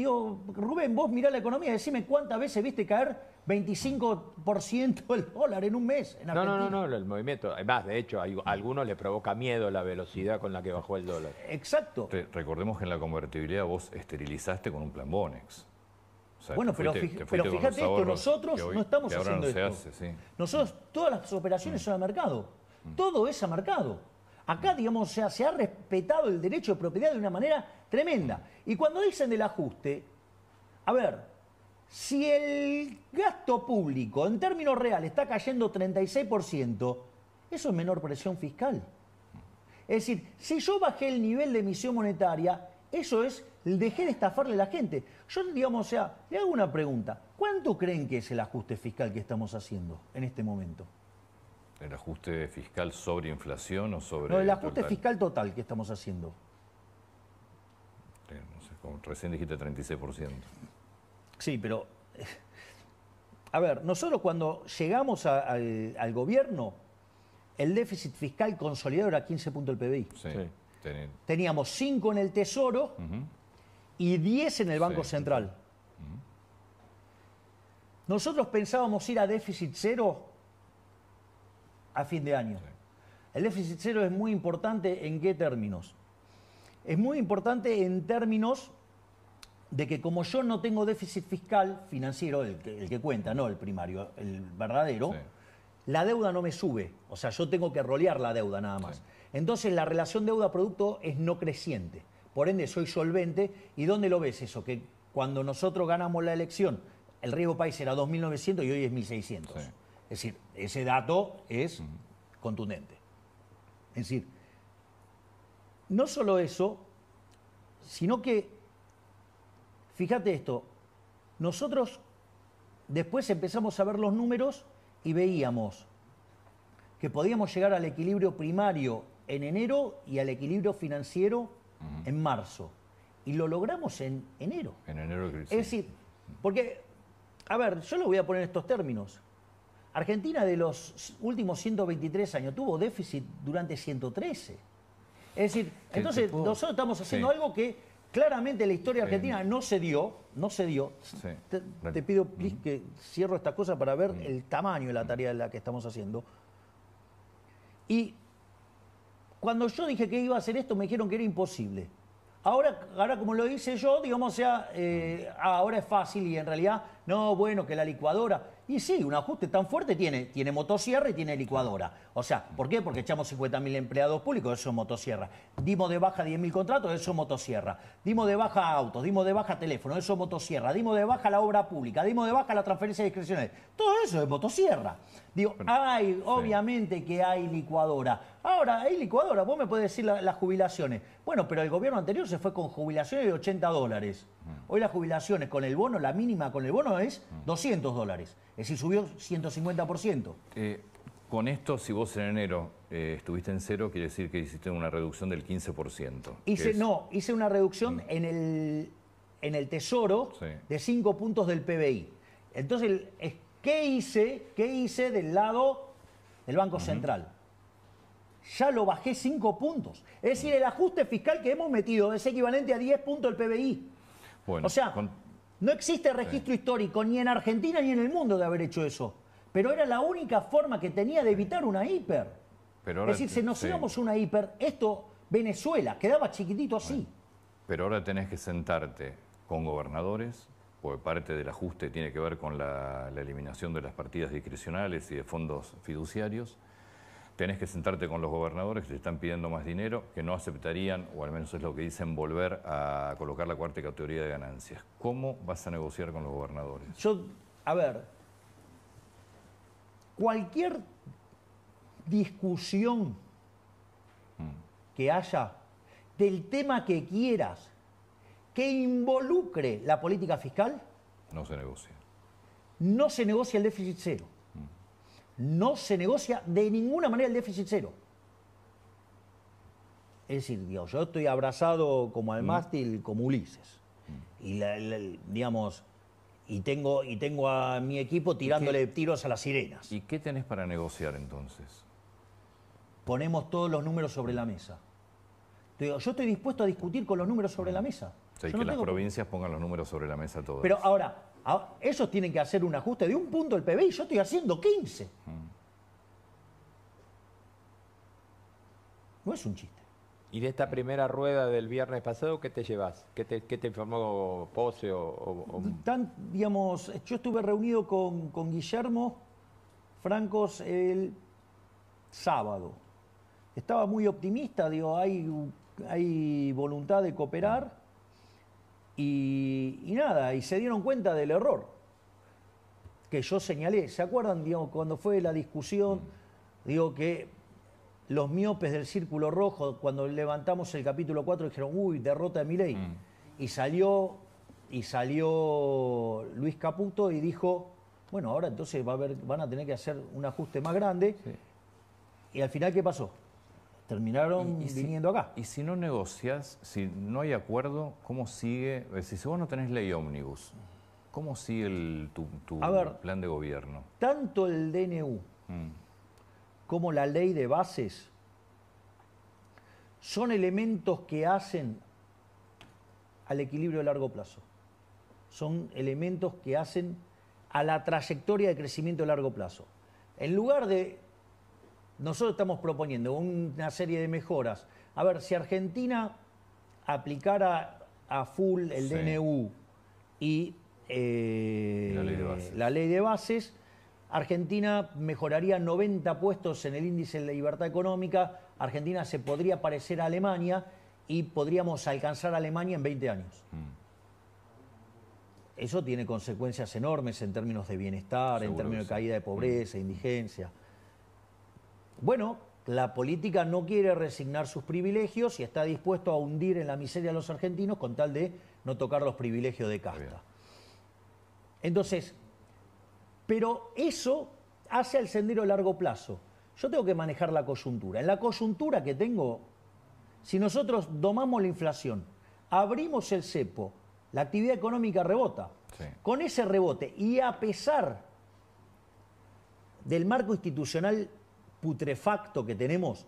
S2: Digo, Rubén, vos mirá la economía, decime cuántas veces viste caer 25% el dólar en un mes. no, no, no, no,
S3: el movimiento. Además, de hecho, a algunos les provoca miedo la velocidad con la que bajó el dólar. Exacto. recordemos que en la
S1: convertibilidad vos esterilizaste con un plan Bonex. bueno, pero, fíjate que nosotros no estamos haciendo esto.
S2: Nosotros, todas las operaciones mm. son a mercado. Mm. Todo es a mercado. Acá, digamos, se ha respetado el derecho de propiedad de una manera tremenda. Y cuando dicen del ajuste, a ver, si el gasto público en términos reales está cayendo 36%, eso es menor presión fiscal. Es decir, si yo bajé el nivel de emisión monetaria, eso es dejé de estafarle a la gente. Yo, digamos, o sea, le hago una pregunta. ¿Cuánto creen que es el ajuste fiscal que estamos haciendo en este momento?
S1: ¿El ajuste fiscal sobre inflación o sobre.? No, el ajuste fiscal
S2: total que estamos haciendo.
S1: Eh, no sé, como recién dijiste 36%. Sí, pero. Eh,
S2: a ver, nosotros cuando llegamos al, gobierno, el déficit fiscal consolidado era 15 puntos del PBI. Sí. Teníamos 5 en el Tesoro y 10 en el Banco Central. Nosotros pensábamos ir a déficit cero a fin de año. El déficit cero es muy importante en qué términos. Es muy importante en términos de que como yo no tengo déficit fiscal financiero, el que, cuenta, no el primario, el verdadero, la deuda no me sube. O sea, yo tengo que rolear la deuda nada más. Entonces la relación deuda-producto es no creciente. Por ende, soy solvente. ¿Y dónde lo ves eso? Que cuando nosotros ganamos la elección, el riesgo país era 2.900 y hoy es 1.600. Sí. Es decir, ese dato es contundente. Es decir, no solo eso, sino que, fíjate esto, nosotros después empezamos a ver los números y veíamos que podíamos llegar al equilibrio primario en enero y al equilibrio financiero en marzo. Y lo logramos en enero. En enero, sí. Es decir, porque, a ver, yo lo voy a poner estos términos. Argentina de los últimos 123 años tuvo déficit durante 113. Es decir, entonces nosotros estamos haciendo algo que claramente la historia argentina no se dio, no se dio. Te, pido, que cierro esta cosa para ver el tamaño de la tarea de la que estamos haciendo. Y cuando yo dije que iba a hacer esto, me dijeron que era imposible. Ahora, ahora como lo hice yo, digamos, sea, eh, ahora es fácil y en realidad, no, bueno, que la licuadora. Y sí, un ajuste tan fuerte tiene, tiene motosierra y tiene licuadora. O sea, ¿por qué? Porque echamos 50.000 empleados públicos, eso es motosierra. Dimos de baja 10.000 contratos, eso es motosierra. Dimos de baja autos, dimos de baja teléfono, eso es motosierra. Dimos de baja la obra pública, dimos de baja la transferencia de discreciones. Todo eso es motosierra. Digo, hay, obviamente que hay licuadora. Ahora, hay licuadora, vos me puedes decir las jubilaciones. Bueno, pero el gobierno anterior se fue con jubilaciones de 80 dólares. Mm. Hoy las jubilaciones con el bono, la mínima con el bono es 200 mm. dólares. Es decir, subió 150%.
S1: Eh, con esto, si vos en enero eh, estuviste en cero, quiere decir que hiciste una reducción del 15%. Hice,
S2: No, hice una reducción mm. en, el, en el tesoro de 5 puntos del PBI. Entonces, ¿Qué hice? ¿Qué hice del lado del Banco Central? Ya lo bajé cinco puntos. Es decir, el ajuste fiscal que hemos metido es equivalente a 10 puntos del PBI. Bueno, o sea, no existe registro histórico ni en Argentina ni en el mundo de haber hecho eso. Pero era la única forma que tenía de evitar una hiper.
S1: es decir, si nos sí. íbamos
S2: una hiper, esto, Venezuela, quedaba chiquitito así.
S1: pero ahora tenés que sentarte con gobernadores, porque parte del ajuste tiene que ver con la, eliminación de las partidas discrecionales y de fondos fiduciarios. Tenés que sentarte con los gobernadores que te están pidiendo más dinero, que no aceptarían, o al menos es lo que dicen, volver a colocar la cuarta categoría de ganancias. ¿Cómo vas a negociar con los gobernadores?
S2: Yo, a ver, cualquier discusión mm. que haya del tema que quieras, que involucre la política fiscal. No se negocia. No se negocia el déficit cero. No se negocia de ninguna manera el déficit cero. Es decir, yo estoy abrazado como al mm. mástil, como Ulises. Mm. Y, digamos, y tengo, y tengo a mi equipo tirándole tiros a las sirenas. ¿Y qué tenés para negociar entonces? Ponemos todos los números sobre la mesa. Yo estoy dispuesto a discutir con los números sobre la mesa. O que las provincias
S1: pongan los números sobre la mesa todos. Pero
S2: ahora, ellos tienen que hacer un ajuste de un punto el PBI, yo estoy haciendo 15. Mm.
S3: No es un chiste. ¿Y de esta primera rueda del viernes pasado qué te llevas? ¿Qué te, informó Pose o,
S2: mm, digamos, yo estuve reunido con, Guillermo Francos el sábado. Estaba muy optimista, digo, hay voluntad de cooperar. Mm. Y, nada, y se dieron cuenta del error que yo señalé. ¿Se acuerdan, digo, cuando fue la discusión, mm. digo que los miopes del Círculo Rojo, cuando levantamos el capítulo 4, dijeron, uy, derrota de mi ley. Mm. Y salió, y salió Luis Caputo y dijo, bueno, ahora entonces van a tener que hacer un ajuste más grande. Y al final, ¿qué pasó?
S1: terminaron viniendo acá. Y si no negocias, si no hay acuerdo, ¿cómo sigue? Eh, si vos no tenés ley ómnibus, ¿cómo sigue el, tu, plan de gobierno?
S2: Tanto el DNU mm. como la ley de bases son elementos que hacen al equilibrio a largo plazo. Son elementos que hacen a la trayectoria de crecimiento a largo plazo. En lugar de nosotros estamos proponiendo una serie de mejoras. A ver, si Argentina aplicara a full el DNU y eh, la, ley de bases, Argentina mejoraría 90 puestos en el índice de libertad económica, Argentina se podría parecer a Alemania y podríamos alcanzar a Alemania en 20 años. Mm. Eso tiene consecuencias enormes en términos de bienestar, en términos de caída de pobreza, mm. indigencia. Bueno, la política no quiere resignar sus privilegios y está dispuesto a hundir en la miseria a los argentinos con tal de no tocar los privilegios de casta. Entonces, pero eso hace al sendero a largo plazo. Yo tengo que manejar la coyuntura. En la coyuntura que tengo, si nosotros domamos la inflación, abrimos el cepo, la actividad económica rebota. Con ese rebote y a pesar del marco institucional putrefacto que tenemos,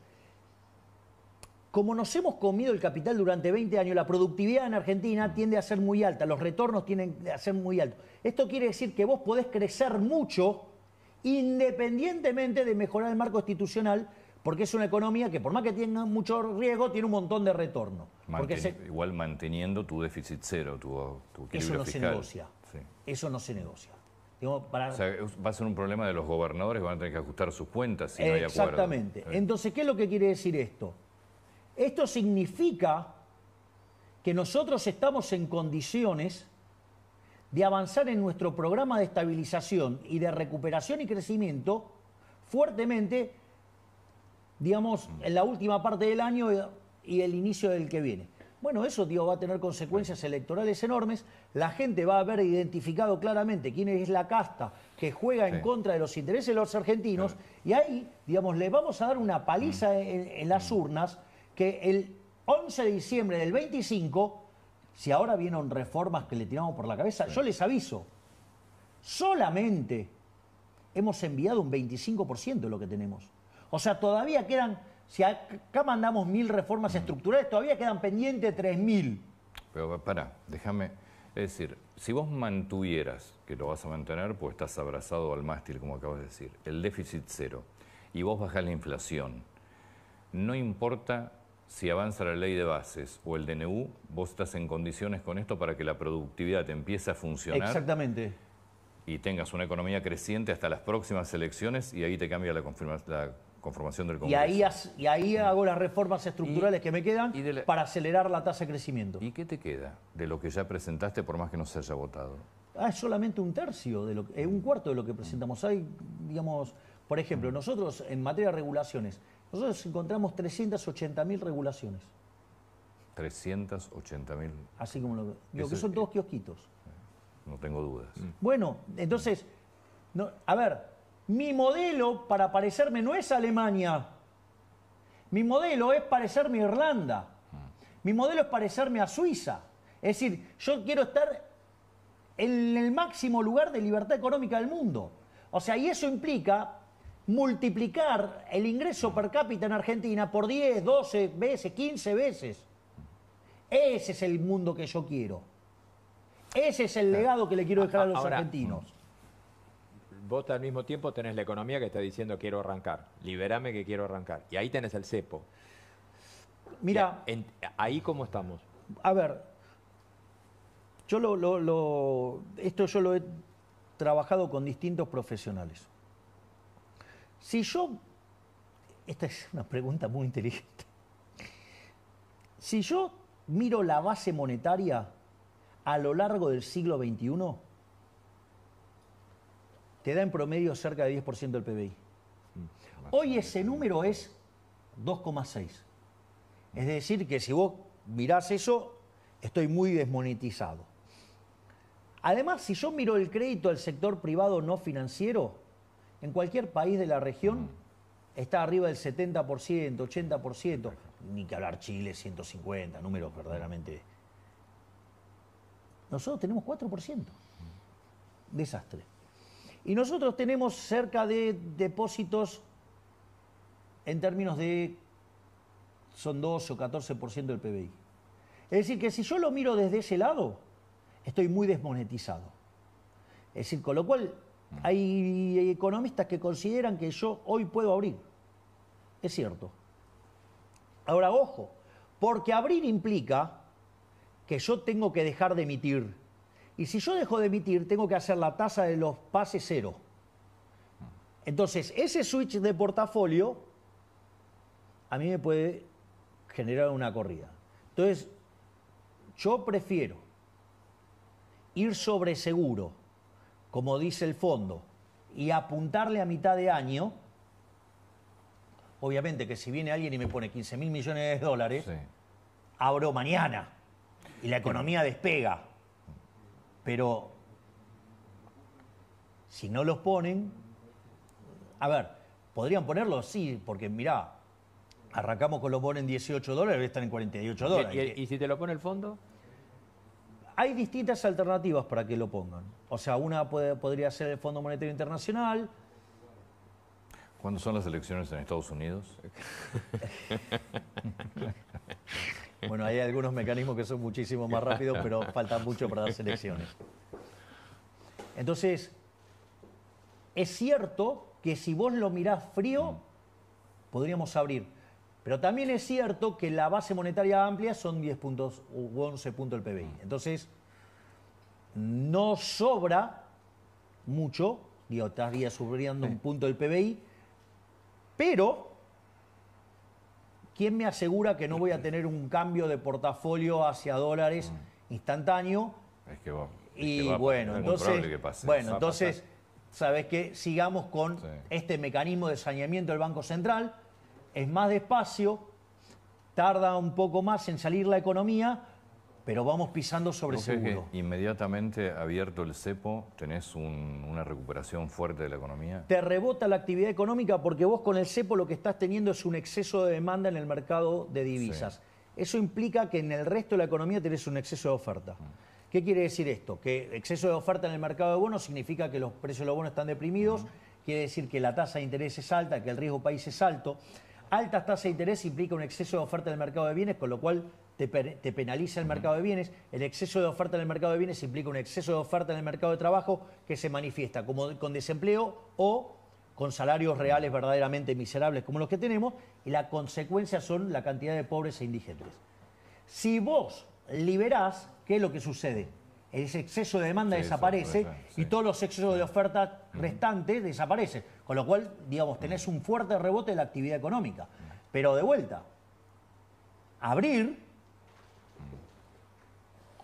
S2: como nos hemos comido el capital durante 20 años, la productividad en Argentina tiende a ser muy alta, los retornos tienden a ser muy altos. Esto quiere decir que vos podés crecer mucho independientemente de mejorar el marco institucional, porque es una economía que por más que tenga mucho riesgo, tiene un montón de retorno.
S1: Igual manteniendo tu déficit cero, tu, tu equilibrio Eso no se negocia.
S2: Eso no se negocia o sea,
S1: va a ser un problema de los gobernadores van a tener que ajustar sus cuentas si no hay Exactamente. Eh.
S2: Entonces, ¿qué es lo que quiere decir esto? Esto significa que nosotros estamos en condiciones de avanzar en nuestro programa de estabilización y de recuperación y crecimiento fuertemente, digamos, en la última parte del año y el inicio del que viene. Bueno, eso digo, va a tener consecuencias electorales enormes. La gente va a haber identificado claramente quién es la casta que juega en contra de los intereses de los argentinos. Y ahí, digamos, le vamos a dar una paliza mm. en, las mm. urnas que el 11 de diciembre del 25, si ahora vienen reformas que le tiramos por la cabeza, yo les aviso, solamente hemos enviado un 25% de lo que tenemos. O sea, todavía quedan si acá mandamos mil reformas estructurales, todavía quedan pendientes tres mil.
S1: Pero pará, déjame. Es decir, si vos mantuvieras, que lo vas a mantener, pues estás abrazado al mástil, como acabas de decir, el déficit cero, y vos bajás la inflación, no importa si avanza la ley de bases o el DNU, vos estás en condiciones con esto para que la productividad empiece a funcionar.
S2: Exactamente.
S1: Y tengas una economía creciente hasta las próximas elecciones y ahí te cambia la, confirmación conformación del Congreso.
S2: Y ahí, hago las reformas estructurales que me quedan para acelerar la tasa de crecimiento. ¿Y qué te queda de
S1: lo que ya presentaste por más que no se haya votado? Ah, es solamente un tercio, de lo, es eh, un cuarto
S2: de lo que presentamos. Hay, digamos, por ejemplo, mm. nosotros en materia de regulaciones, nosotros encontramos 380.000 regulaciones.
S1: 380.000.
S2: Así como lo que son todos kiosquitos.
S1: No tengo dudas. Mm.
S2: Bueno, entonces, a ver, mi modelo para parecerme no es Alemania. Mi modelo es parecerme a Irlanda. Mm. Mi modelo es parecerme a Suiza. Es decir, yo quiero estar en el máximo lugar de libertad económica del mundo. O sea, y eso implica multiplicar el ingreso per cápita en Argentina por 10, 12 veces, 15 veces. Ese es el mundo que yo quiero. Ese es el legado que le quiero dejar a los argentinos
S3: vos al mismo tiempo tenés la economía que está diciendo quiero arrancar, liberame que quiero arrancar. Y ahí tenés el cepo. Mira. ahí cómo estamos.
S2: A ver, yo lo, esto yo lo he trabajado con distintos profesionales. Si yo, esta es una pregunta muy inteligente, si yo miro la base monetaria a lo largo del siglo XXI, te da en promedio cerca de 10% del PBI. Hoy ese número es 2,6. Es decir, que si vos mirás eso, estoy muy desmonetizado. Además, si yo miro el crédito al sector privado no financiero, en cualquier país de la región está arriba del 70%, 80%, ni que hablar Chile, 150, números verdaderamente. Nosotros tenemos 4%. Desastre. Y nosotros tenemos cerca de depósitos, en términos de, son 12 o 14% del PBI. Es decir, que si yo lo miro desde ese lado, estoy muy desmonetizado. Es decir, con lo cual mm. hay economistas que consideran que yo hoy puedo abrir. Es cierto. Ahora, ojo, porque abrir implica que yo tengo que dejar de emitir y si yo dejo de emitir, tengo que hacer la tasa de los pases cero. Entonces, ese switch de portafolio a mí me puede generar una corrida. Entonces, yo prefiero ir sobre seguro, como dice el fondo, y apuntarle a mitad de año. Obviamente que si viene alguien y me pone 15 mil millones de dólares, abro mañana y la economía despega. Pero si no los ponen, a ver, podrían ponerlos, sí, porque mirá, arrancamos con los bonos en 18 dólares, están en 48 dólares. ¿Y, si te lo pone el fondo? Hay distintas alternativas para que lo pongan. O sea, una podría ser el Fondo Monetario Internacional.
S1: ¿Cuándo son las elecciones en Estados Unidos? [LAUGHS] Bueno, hay algunos mecanismos que son muchísimo más rápidos, pero
S2: [LAUGHS] falta mucho para dar selecciones. Entonces, es cierto que si vos lo mirás frío, mm. podríamos abrir. Pero también es cierto que la base monetaria amplia son 10 puntos u 11 puntos del PBI. Entonces, no sobra mucho, digo, estás subiendo un punto del PBI, pero ¿quién me asegura que no voy a tener un cambio de portafolio hacia dólares mm. instantáneo?
S1: Es que vos, y bueno, entonces, bueno, entonces,
S2: ¿sabes qué? Sigamos con este mecanismo de saneamiento del Banco Central. Es más despacio, tarda un poco más en salir la economía, pero vamos pisando sobre el seguro.
S1: inmediatamente abierto el cepo, tenés una recuperación fuerte de la economía.
S2: Te rebota la actividad económica porque vos con el cepo lo que estás teniendo es un exceso de demanda en el mercado de divisas. Eso implica que en el resto de la economía tenés un exceso de oferta. Mm. ¿Qué quiere decir esto? Que exceso de oferta en el mercado de bonos significa que los precios de los bonos están deprimidos, mm. quiere decir que la tasa de interés es alta, que el riesgo país es alto. Altas tasas de interés implica un exceso de oferta en el mercado de bienes, con lo cual te, penaliza el mercado de bienes. El exceso de oferta en el mercado de bienes implica un exceso de oferta en el mercado de trabajo que se manifiesta como con desempleo o con salarios reales verdaderamente miserables como los que tenemos, y la consecuencia son la cantidad de pobres e indigentes. Si vos liberás, ¿qué es lo que sucede? ese exceso de demanda desaparece y todos los excesos de oferta restantes desaparecen. Con lo cual, digamos, tenés un fuerte rebote de la actividad económica. Pero de vuelta, abrir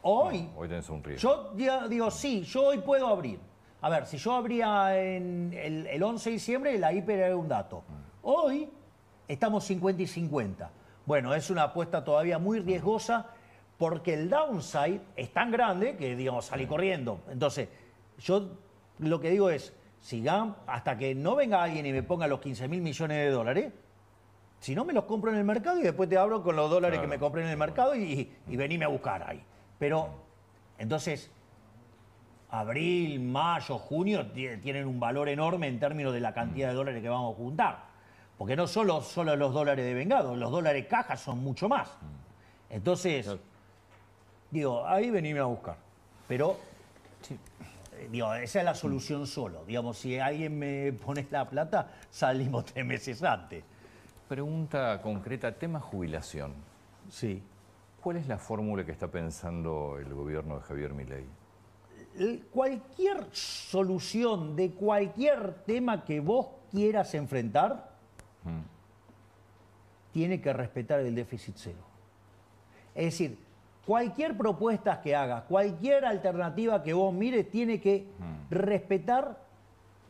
S2: Hoy. hoy un Yo digo, mm. sí, yo hoy puedo abrir. A ver, si yo abría el, 11 de diciembre, la hiper era un dato. Mm. Hoy estamos 50 y 50. Bueno, es una apuesta todavía muy mm. riesgosa porque el downside es tan grande que, digamos, salí corriendo. Entonces, yo lo que digo es, sigan hasta que no venga alguien y me ponga los 15 mil millones de dólares, si no me los compro en el mercado y después te abro con los dólares que me compré en el mercado y, y venime a buscar ahí. Pero, entonces, abril, mayo, junio tienen un valor enorme en términos de la cantidad de dólares que vamos a juntar. Porque no solo, solo los dólares de vengado, los dólares caja son mucho más. Entonces, digo, ahí venime a buscar. Pero, eh, digo, esa es la solución solo. Digamos, si alguien
S1: me pone la plata, salimos tres meses antes. Pregunta concreta, tema jubilación. Sí cuál es la fórmula que está pensando el gobierno de Javier Milei?
S2: Cualquier solución de cualquier tema que vos quieras enfrentar mm. tiene que respetar el déficit cero. Es decir, cualquier propuesta que hagas, cualquier alternativa que vos mires, tiene que mm. respetar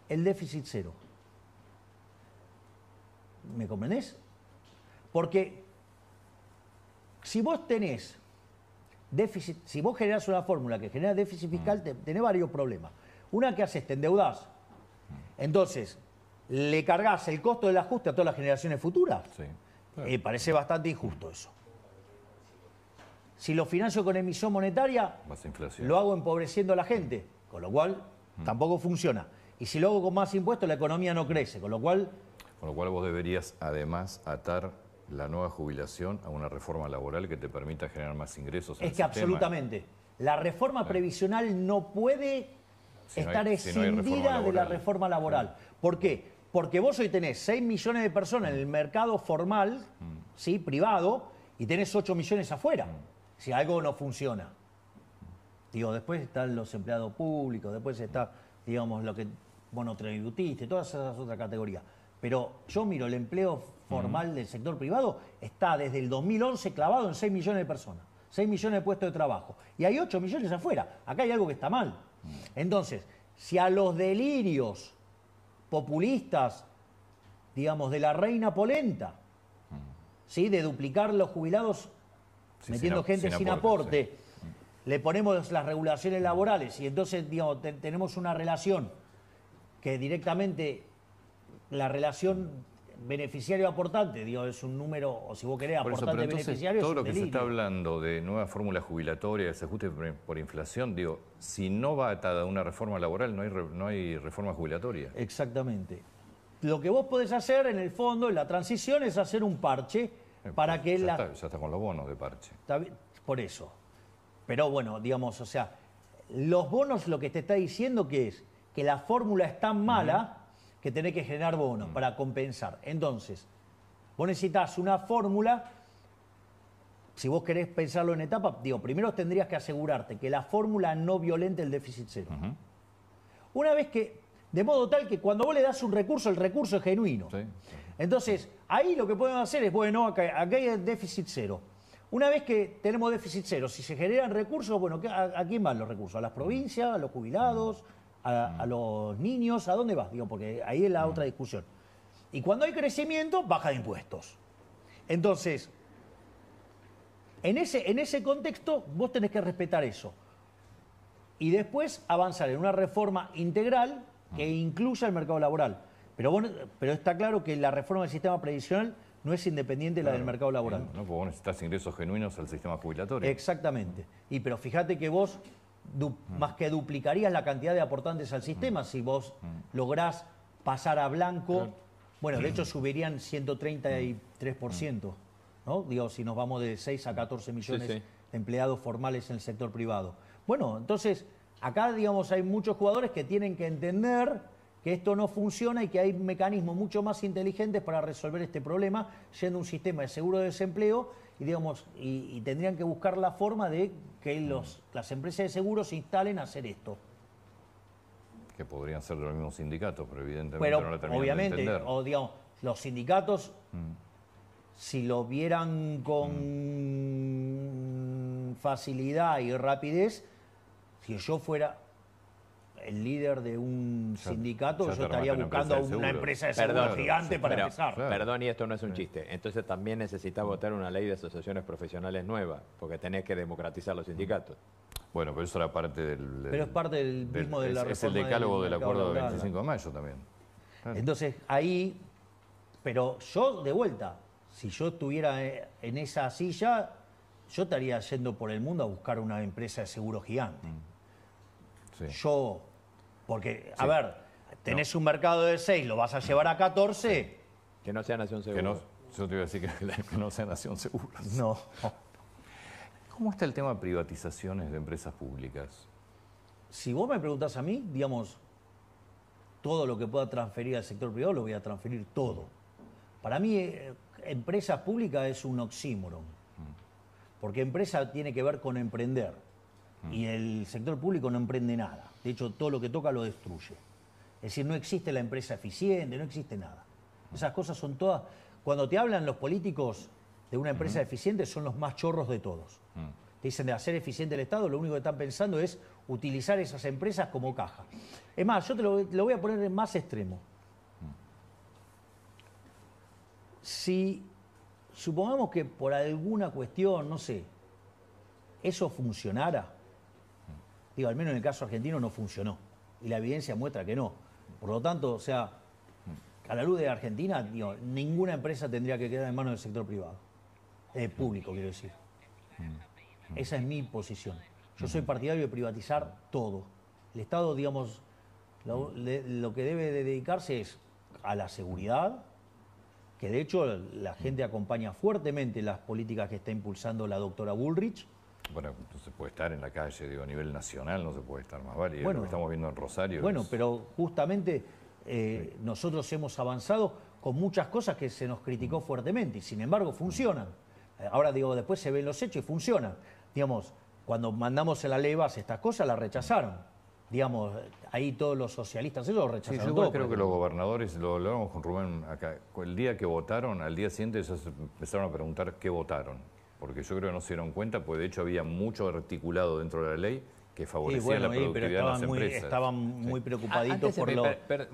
S2: el déficit cero. ¿Me comprendés? Porque si vos tenés déficit, si vos generás una fórmula que genera déficit fiscal, mm. tenés varios problemas. Una que haces, te endeudás. Mm. Entonces, le cargas el costo del ajuste a todas las generaciones futuras. Eh, parece bastante injusto eso. Si lo financio con emisión monetaria, lo hago empobreciendo a la gente, con lo cual mm. tampoco funciona. Y si lo hago con más impuestos, la economía no crece, con lo cual...
S1: Con lo cual vos deberías además atar la nueva jubilación a una reforma laboral que te permita generar más ingresos. En es que absolutamente.
S2: La reforma previsional no puede
S1: estar de la
S2: reforma laboral. ¿Por qué? Porque vos hoy tenés 6 millones de personas en el mercado formal, mm. ¿sí? privado, y tenés 8 millones afuera, mm. si algo no funciona. Digo, después están los empleados públicos, después mm. está, digamos, lo que monotributiste, y todas esas otras categorías. Pero yo miro el empleo formal del sector privado está desde el 2011 clavado en 6 millones de personas, 6 millones de puestos de trabajo. Y hay 8 millones afuera. Acá hay algo que está mal. Mm. Entonces, si a los delirios populistas, digamos, de la reina Polenta, mm. ¿sí? de duplicar los jubilados metiendo gente sin, aporte, mm. le ponemos las regulaciones laborales y entonces, digamos, tenemos una relación que directamente la relación beneficiario aportante, digo, es un número, o si vos querés, aportante beneficiario. Todo lo que se está
S1: hablando de nuevas fórmulas jubilatorias, ajuste por inflación, digo, si no va atada a una reforma laboral, no hay, no hay reforma jubilatoria. Exactamente.
S2: Lo que vos podés hacer en el fondo, en la transición, es
S1: hacer un parche
S2: eh, para pues, que la. Está, ya está con los bonos de parche. por eso. Pero bueno, digamos, o sea, los bonos lo que te está diciendo que es que la fórmula es tan mala que tenés que generar bonos mm. para compensar. Entonces, vos necesitas una fórmula. Si vos querés pensarlo en etapa, digo, primero tendrías que asegurarte que la fórmula no violente el déficit cero. Una vez que, de modo tal que cuando vos le das un recurso, el recurso es genuino. Entonces, ahí lo que podemos hacer es, bueno, acá, hay hay déficit cero. Una vez que tenemos déficit cero, si se generan recursos, bueno, ¿a, quién van los recursos? ¿A las provincias? ¿A los jubilados? a, mm. los niños, ¿a dónde vas? Digo, porque ahí es la mm. otra discusión. Y cuando hay crecimiento, baja de impuestos. Entonces, en ese, en ese contexto, vos tenés que respetar eso. Y después avanzar en una reforma integral que mm. incluya el mercado laboral. Pero, pero está claro que la reforma del sistema previsional no es independiente de la del mercado laboral.
S1: No, porque vos necesitas ingresos genuinos al sistema jubilatorio. Exactamente. Y pero fíjate que vos
S2: Mm. más que duplicarías la cantidad de aportantes al sistema mm. si vos mm. lográs pasar a blanco. Bueno, de hecho subirían 133%, ¿no? Digo, si nos vamos de 6 a 14 millones de empleados formales en el sector privado. Bueno, entonces, acá, digamos, hay muchos jugadores que tienen que entender que esto no funciona y que hay mecanismos mucho más inteligentes para resolver este problema, siendo un sistema de seguro de desempleo y, y, tendrían que buscar la forma de que mm. las empresas de seguros se instalen a hacer esto.
S1: Que podrían ser de los mismos sindicatos, pero evidentemente no terminan obviamente, de entender.
S2: O digamos, los sindicatos, mm. si lo vieran con mm. facilidad y rapidez, si yo fuera el líder de un sindicato, yo, estaría buscando una, empresa de seguro gigante para empezar. Perdón,
S3: y esto no es un chiste. Entonces también necesitas mm. votar una ley de asociaciones profesionales nueva, porque tenés que democratizar los sindicatos. Mm. Bueno,
S1: pero eso era parte del... pero es parte del mismo del, de es, Es el decálogo del, acuerdo del 25 de mayo también.
S2: Entonces, ahí... Pero yo, de vuelta, si yo estuviera eh, en esa silla, yo estaría yendo por el mundo a buscar una empresa de seguro gigante.
S1: Mm.
S2: Yo porque, a ver, tenés un mercado de 6, lo vas a llevar a 14. Que no sea Nación Segura.
S1: yo te iba a decir que, no sea Nación Segura. No. ¿Cómo está el tema de privatizaciones de empresas públicas? Si vos me preguntás a mí, digamos, todo lo que pueda
S2: transferir al sector privado lo voy a transferir todo. Para mí, eh, empresa pública es un oxímoron, mm. porque empresa tiene que ver con emprender mm. y el sector público no emprende nada. De hecho, todo lo que toca lo destruye. Es decir, no existe la empresa eficiente, no existe nada. Esas cosas son todas... Cuando te hablan los políticos de una empresa eficiente, son los más chorros de todos. Mm. Te dicen de hacer eficiente el Estado, lo único que están pensando es utilizar esas empresas como caja. Es más, yo te lo, voy a poner en más extremo. Si supongamos que por alguna cuestión, no sé, eso funcionara, al menos en el caso argentino no funcionó. Y la evidencia muestra que no. Por lo tanto, o sea, a la luz de Argentina, ninguna empresa tendría que quedar en manos del sector privado. público, quiero decir. Esa es mi posición. Yo soy partidario de privatizar todo. El Estado, digamos, lo, lo que debe de dedicarse es a la seguridad, que de hecho la gente acompaña fuertemente
S1: las políticas que está impulsando la doctora Bullrich, bueno, no se puede estar en la calle, digo, a nivel nacional no se puede estar más vale, Bueno, lo estamos viendo en Rosario. Bueno, pero justamente
S2: eh, nosotros hemos avanzado con muchas cosas que se nos criticó fuertemente y sin embargo funcionan. Eh, ahora digo, después se ven los hechos y funcionan. Digamos, cuando mandamos en la base estas cosas, las rechazaron. Digamos, ahí todos los socialistas, ellos lo rechazaron. yo creo que los
S1: gobernadores, lo hablamos con Rubén acá, el día que votaron, al día siguiente ellos empezaron a preguntar qué votaron porque yo creo que no se dieron cuenta, pues de hecho había mucho articulado dentro de la ley que favorecía la productividad estaban las muy, empresas. Estaban
S3: muy preocupaditos por,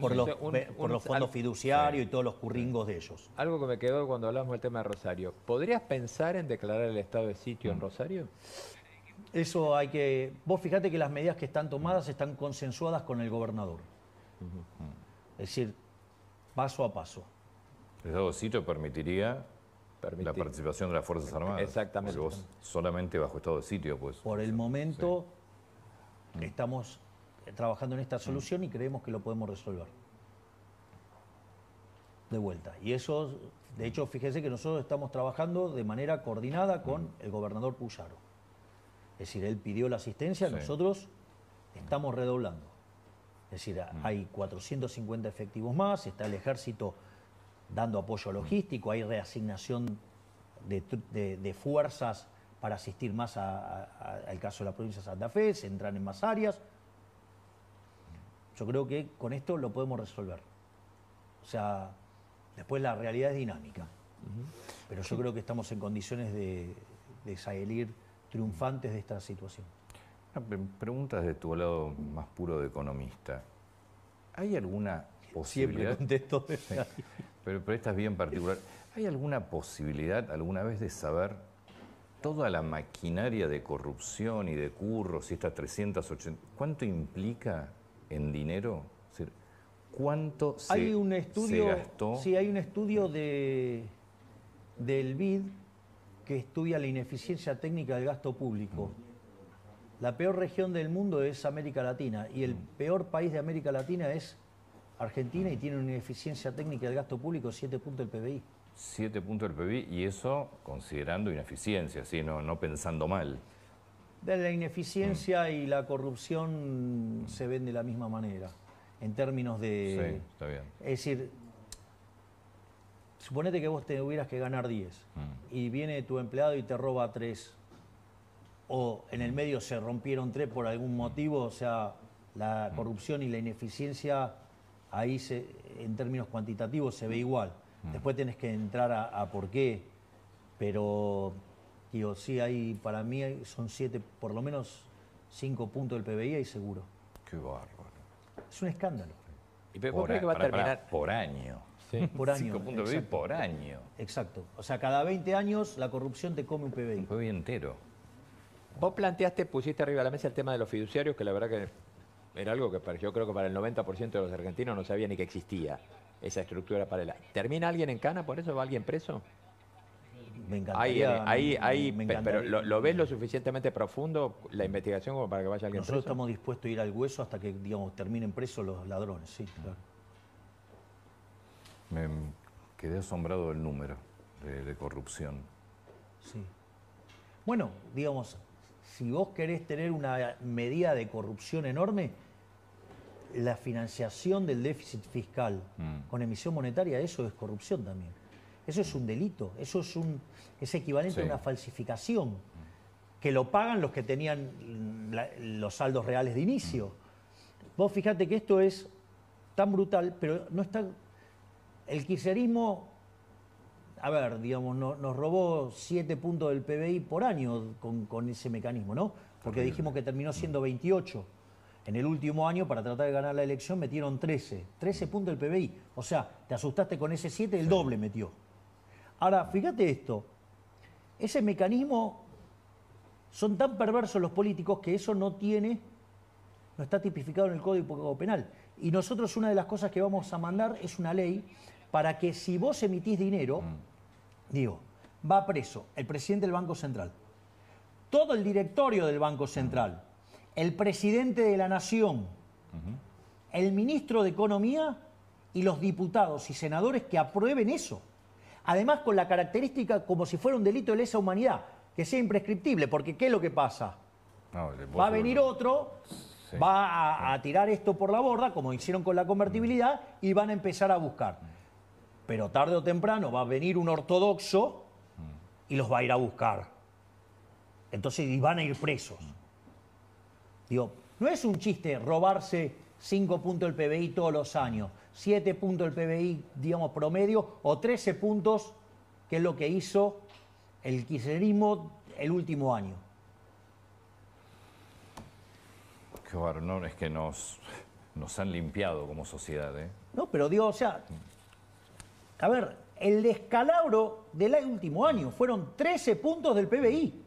S3: por, los, fondos fiduciarios y todos los curringos de ellos. Algo que me quedó cuando hablamos del tema de Rosario. ¿Podrías pensar en declarar el estado de sitio en mm. Rosario? Eso hay que...
S2: Vos fíjate que las medidas que están tomadas están consensuadas con el gobernador. Es decir, paso a paso.
S1: El estado de sitio permitiría la participación de las Fuerzas Armadas. Exactamente. solamente bajo estado de sitio, pues.
S2: Por el momento estamos eh, trabajando en esta mm. solución y creemos que lo podemos resolver. De vuelta. Y eso, de hecho, fíjense que nosotros estamos trabajando de manera coordinada con mm. el gobernador Puyaro. Es decir, él pidió la asistencia, nosotros estamos redoblando. Es decir, mm. hay 450 efectivos más, está el ejército dando apoyo logístico, hay reasignación de, fuerzas para asistir más al caso de la provincia de Santa Fe, se entran en más áreas. Yo creo que con esto lo podemos resolver. O sea, después la realidad es dinámica. Pero yo creo que estamos en condiciones de, de salir triunfantes de esta situación.
S1: Preguntas de tu lado más puro de economista. ¿Hay alguna Siempre contesto. Pero, pero esta es bien particular. ¿Hay alguna posibilidad alguna vez de saber toda la maquinaria de corrupción y de curros y estas 380? ¿Cuánto implica en dinero? ¿Cuánto se, hay un estudio, gastó? Sí,
S2: hay un estudio de, del BID que estudia la ineficiencia técnica del gasto público. Mm. La peor región del mundo es América Latina y el mm. peor país de América Latina es Argentina y tiene una ineficiencia técnica del gasto público 7 puntos del PBI.
S1: 7 puntos del PBI y eso considerando ineficiencia, sino no, pensando mal.
S2: De la ineficiencia y la corrupción se ven de la misma manera, en términos de... Sí, está bien. Es decir, suponete que vos te hubieras que ganar 10 mm. y viene tu empleado y te roba 3 o en el mm. medio se rompieron 3 por algún motivo, o sea, la mm. corrupción y la ineficiencia ahí se, en términos cuantitativos se ve igual. Mm. Después tenés que entrar a, por qué, pero digo, sí hay, para mí son siete, por lo menos cinco puntos del PBI y seguro. Qué bárbaro. Es un escándalo. ¿Y por, qué va a terminar?
S1: por año. Sí. [LAUGHS] Por año. PBI por año.
S2: Exacto. O sea, cada 20 años
S3: la corrupción te come un PBI. Un PBI entero. Vos planteaste, pusiste arriba de la mesa el tema de los fiduciarios, que la verdad que era algo que yo creo que para el 90% de los argentinos no sabía ni que existía esa estructura para paralela. ¿Termina alguien en cana por eso? ¿Va alguien preso? Me encantaría. Ahí, eh, Pero ¿lo, ves lo suficientemente profundo la investigación como para que
S2: vaya alguien Nosotros estamos dispuestos a ir al hueso hasta que, digamos, terminen presos los ladrones, sí,
S1: Me quedé asombrado del número de, de corrupción.
S2: Sí. Bueno, digamos, si vos querés tener una medida de corrupción enorme, la financiación del déficit fiscal mm. con emisión monetaria, eso es corrupción también. Eso es un delito, eso es, un, es equivalente a una falsificación, que lo pagan los que tenían los saldos reales de inicio. Mm. Vos fíjate que esto es tan brutal, pero no está... El kirchnerismo, a ver, digamos, nos robó 7 puntos del PBI por año con, con ese mecanismo, ¿no? Porque dijimos que terminó siendo 28. Mm. En el último año, para tratar de ganar la elección, metieron 13. 13 puntos del PBI. O sea, te asustaste con ese 7, el doble metió. Ahora, fíjate esto. Ese mecanismo son tan perversos los políticos que eso no tiene, no está tipificado en el Código Penal. Y nosotros una de las cosas que vamos a mandar es una ley para que si vos emitís dinero, mm. digo, va preso el presidente del Banco Central, todo el directorio del Banco Central, el presidente de la Nación, el ministro de Economía y los diputados y senadores que aprueben eso. Además, con la característica como si fuera un delito de lesa humanidad, que sea imprescriptible, porque ¿qué es lo que pasa?
S1: va a venir
S2: otro, va a, a, tirar esto por la borda, como hicieron con la convertibilidad, y van a empezar a buscar. Pero tarde o temprano va a venir un ortodoxo mm. y los va a ir a buscar. Entonces, y van a ir presos. Digo, no es un chiste robarse 5 puntos el PBI todos los años, 7 puntos el PBI, digamos, promedio, o 13 puntos, que es lo que hizo el quiserismo el último año.
S1: Qué bueno es que nos, nos han limpiado como sociedad. ¿eh?
S2: No, pero digo, o sea, a ver, el descalabro del último año fueron 13 puntos del PBI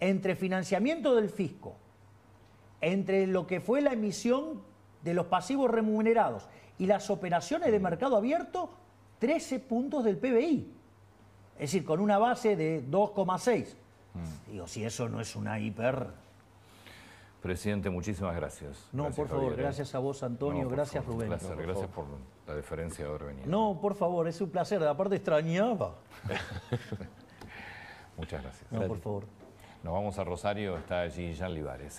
S2: entre financiamiento del fisco, entre lo que fue la emisión de los pasivos remunerados y las operaciones de mm. mercado abierto, 13 puntos del PBI. Es decir, con una base de 2,6.
S1: Mm. Digo, si eso no es una hiper... Presidente, muchísimas gracias. No, por favor, ¿eh? gracias
S2: a vos, Antonio, gracias, Rubén. placer, gracias
S1: por la deferencia de haber venido.
S2: No, por favor, es un placer, de aparte extrañaba. [LAUGHS]
S1: Muchas gracias. No, por favor. Nos vamos a Rosario, está allí Jean Libares. Eh.